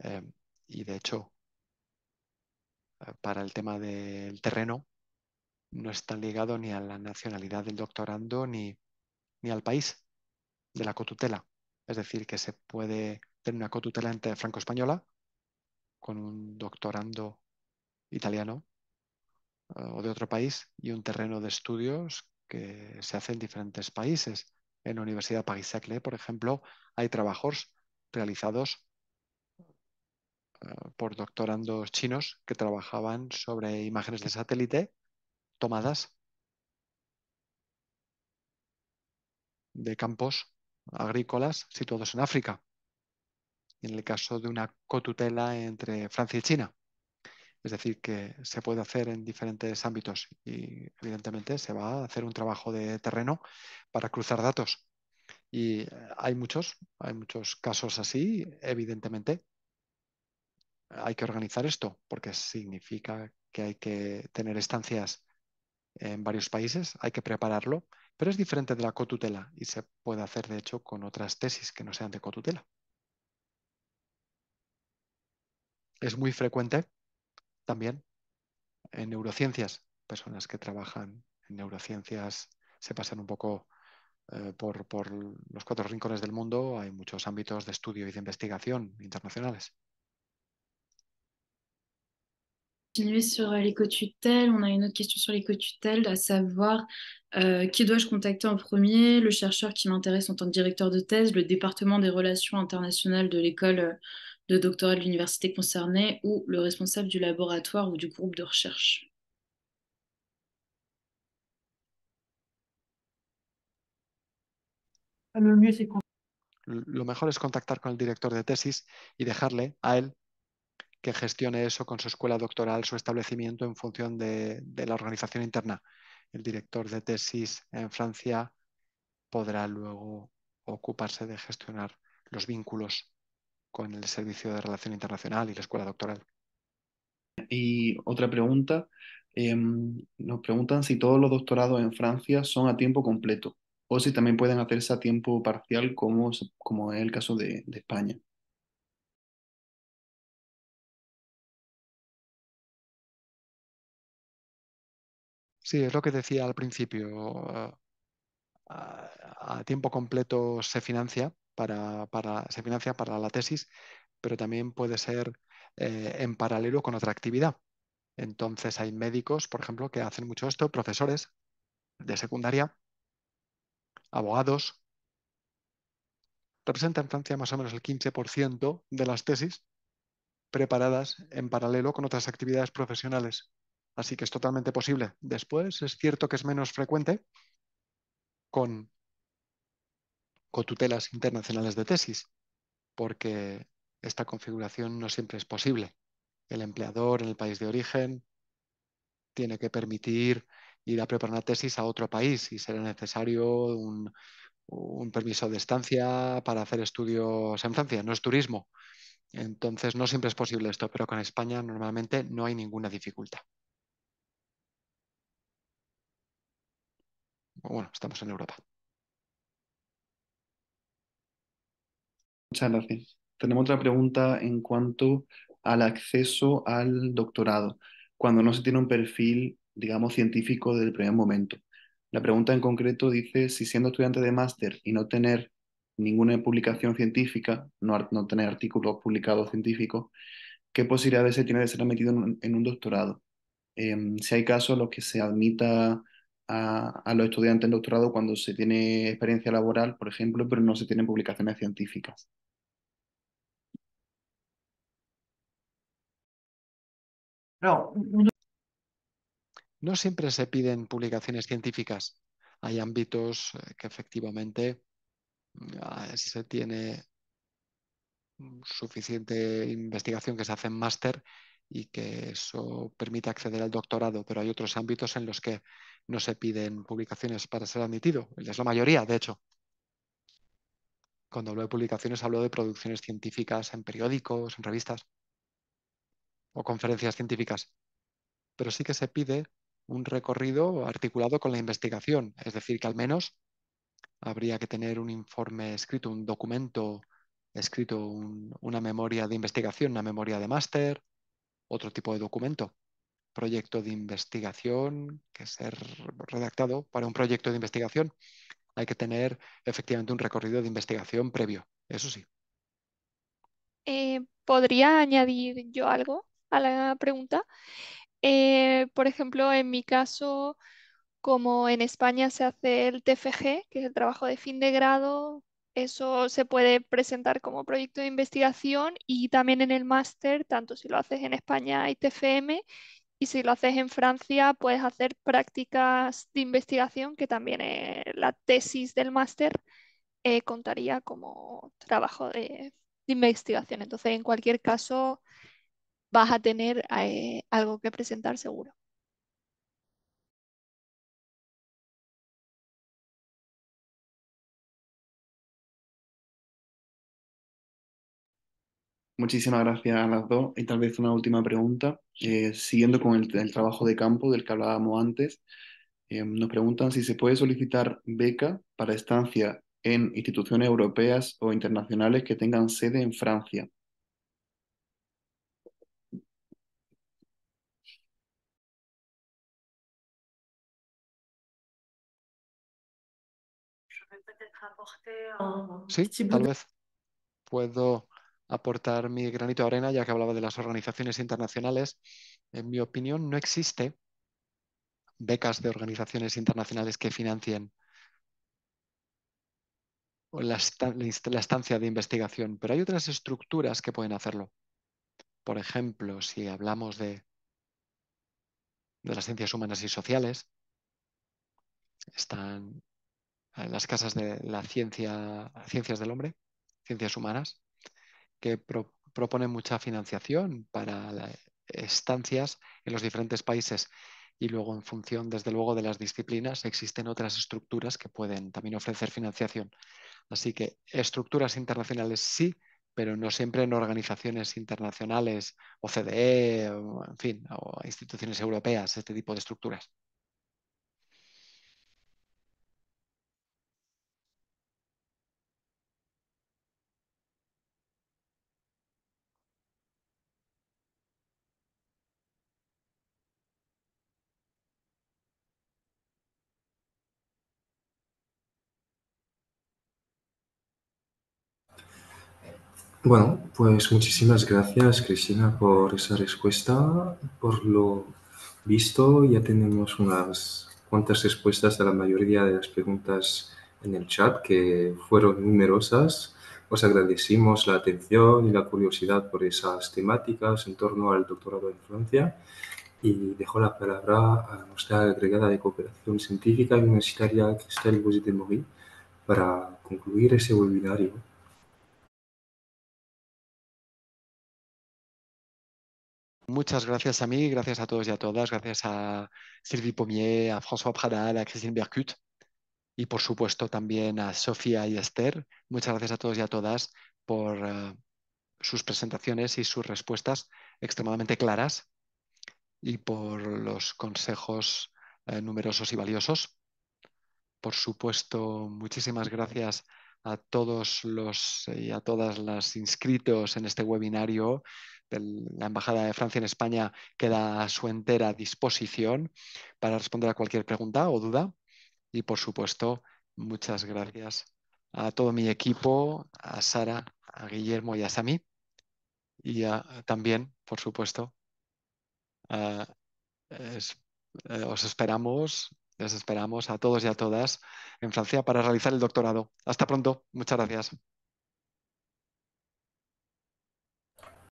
eh, y de hecho, eh, para el tema del terreno, no está ligado ni a la nacionalidad del doctorando ni, ni al país de la cotutela. Es decir, que se puede tiene una cotutela franco-española con un doctorando italiano eh, o de otro país y un terreno de estudios que se hace en diferentes países. En la Universidad Paris-Saclay, por ejemplo, hay trabajos realizados eh, por doctorandos chinos que trabajaban sobre imágenes de satélite tomadas de campos agrícolas situados en África en el caso de una cotutela entre Francia y China. Es decir, que se puede hacer en diferentes ámbitos y evidentemente se va a hacer un trabajo de terreno para cruzar datos. Y eh, hay muchos, hay muchos casos así, evidentemente. Hay que organizar esto porque significa que hay que tener estancias en varios países, hay que prepararlo, pero es diferente de la cotutela y se puede hacer de hecho con otras tesis que no sean de cotutela. es muy frecuente también en neurociencias. Personas qui trabajan en neurociencias se pasan un poco eh, por, quatre los cuatro rincones del mundo. a muchos ámbitos de studio et de investigación internacionales. Continuer sur euh, l'éco-tutelle, on a une autre question sur l'éco-tutelle, à savoir euh, qui dois-je contacter en premier, le chercheur qui m'intéresse en tant que directeur de thèse, le département des relations internationales de l'école euh, de doctorat de concernée ou le responsable du laboratorio o del grupo de recherche. Ah, lo, mejor es contactar con el director de tesis y dejarle a él que gestione eso con su escuela doctoral, su establecimiento en función de la organización interna. El director de tesis en Francia podrá luego ocuparse de gestionar los vínculos con el Servicio de Relación Internacional y la Escuela Doctoral. Y otra pregunta, em, nos preguntan si todos los doctorados en Francia son a tiempo completo o si también pueden hacerse a tiempo parcial como, como es el caso de, España. Sí, es lo que decía al principio. Ah, a tiempo completo se financia para, se financia para la tesis, pero también puede ser eh, en paralelo con otra actividad. Entonces hay médicos, por ejemplo, que hacen mucho esto, profesores de secundaria, abogados. Representa en Francia más o menos el 15% de las tesis preparadas en paralelo con otras actividades profesionales. Así que es totalmente posible. Después es cierto que es menos frecuente con cotutelas internacionales de tesis, porque esta configuración no siempre es posible. El empleador en el país de origen tiene que permitir ir a preparar una tesis a otro país y será necesario un, permiso de estancia para hacer estudios en Francia, no es turismo. Entonces no siempre es posible esto, pero con España normalmente no hay ninguna dificultad. Bueno, estamos en Europa. Muchas gracias. Tenemos otra pregunta en cuanto al acceso al doctorado, cuando no se tiene un perfil, digamos, científico desde el primer momento. La pregunta en concreto dice si siendo estudiante de máster y no tener ninguna publicación científica, no, tener artículos publicados científicos, ¿qué posibilidades se tiene de ser admitido en un, doctorado? Em, si hay casos en los que se admita a, a, los estudiantes en doctorado cuando se tiene experiencia laboral, por ejemplo, pero no se tienen publicaciones científicas. No, no. siempre se piden publicaciones científicas. Hay ámbitos eh, que efectivamente eh, se tiene suficiente investigación que se hace en máster y que eso permite acceder al doctorado, pero hay otros ámbitos en los que no se piden publicaciones para ser admitido. Es la mayoría, de hecho. Cuando hablo de publicaciones, hablo de producciones científicas en periódicos, en revistas conferencias científicas, pero sí que se pide un recorrido articulado con la investigación, es decir, que al menos habría que tener un informe escrito, un documento escrito, una memoria de investigación, una memoria de máster, otro tipo de documento, proyecto de investigación que ser redactado para un proyecto de investigación. Hay que tener efectivamente un recorrido de investigación previo, eso sí. Eh, ¿Podría añadir yo algo? a la pregunta. Eh, por ejemplo, en mi caso, como en España se hace el TFG, que es el trabajo de fin de grado, eso se puede presentar como proyecto de investigación y también en el máster, tanto si lo haces en España hay TFM y si lo haces en Francia puedes hacer prácticas de investigación, que también eh, la tesis del máster eh, contaría como trabajo de investigación. Entonces, en cualquier caso, vas a tener eh, algo que presentar seguro. Muchísimas gracias a las dos. Y tal vez una última pregunta. Eh, siguiendo con el, trabajo de campo del que hablábamos antes, eh, nos preguntan si se puede solicitar beca para estancia en instituciones europeas o internacionales que tengan sede en Francia. Sí, tal vez puedo aportar mi granito de arena, ya que hablaba de las organizaciones internacionales. En mi opinión, no existe becas de organizaciones internacionales que financien la, estancia de investigación, pero hay otras estructuras que pueden hacerlo. Por ejemplo, si hablamos de, de las ciencias humanas y sociales, están las casas de la ciencia, ciencias del hombre, ciencias humanas, que proponen mucha financiación para estancias en los diferentes países y luego en función, desde luego, de las disciplinas, existen otras estructuras que pueden también ofrecer financiación. Así que estructuras internacionales sí, pero no siempre en organizaciones internacionales, OCDE, en fin, o instituciones europeas, este tipo de estructuras. Bueno, pues muchísimas gracias, Cristina, por esa respuesta. Por lo visto, ya tenemos unas cuantas respuestas a la mayoría de las preguntas en el chat, que fueron numerosas. Os agradecimos la atención y la curiosidad por esas temáticas en torno al doctorado en Francia y dejo la palabra a nuestra agregada de cooperación científica y universitaria, Cristina Bouzy de Mori para concluir ese webinario. Muchas gracias a mí, gracias a todos y a todas, gracias a Sylvie Pommier, a François Pradal, a Christine Bercut y por supuesto también a Sofía y Esther. Muchas gracias a todos y a todas por eh, sus presentaciones y sus respuestas extremadamente claras y por los consejos eh, numerosos y valiosos. Por supuesto, muchísimas gracias a todos los eh, y a todas las inscritos en este webinario la Embajada de Francia en España queda a su entera disposición para responder a cualquier pregunta o duda. Y por supuesto, muchas gracias a todo mi equipo, a Sara, a Guillermo y a Sami. Y también, por supuesto, eh, os esperamos, les esperamos a todos y a todas en Francia para realizar el doctorado. Hasta pronto. Muchas gracias.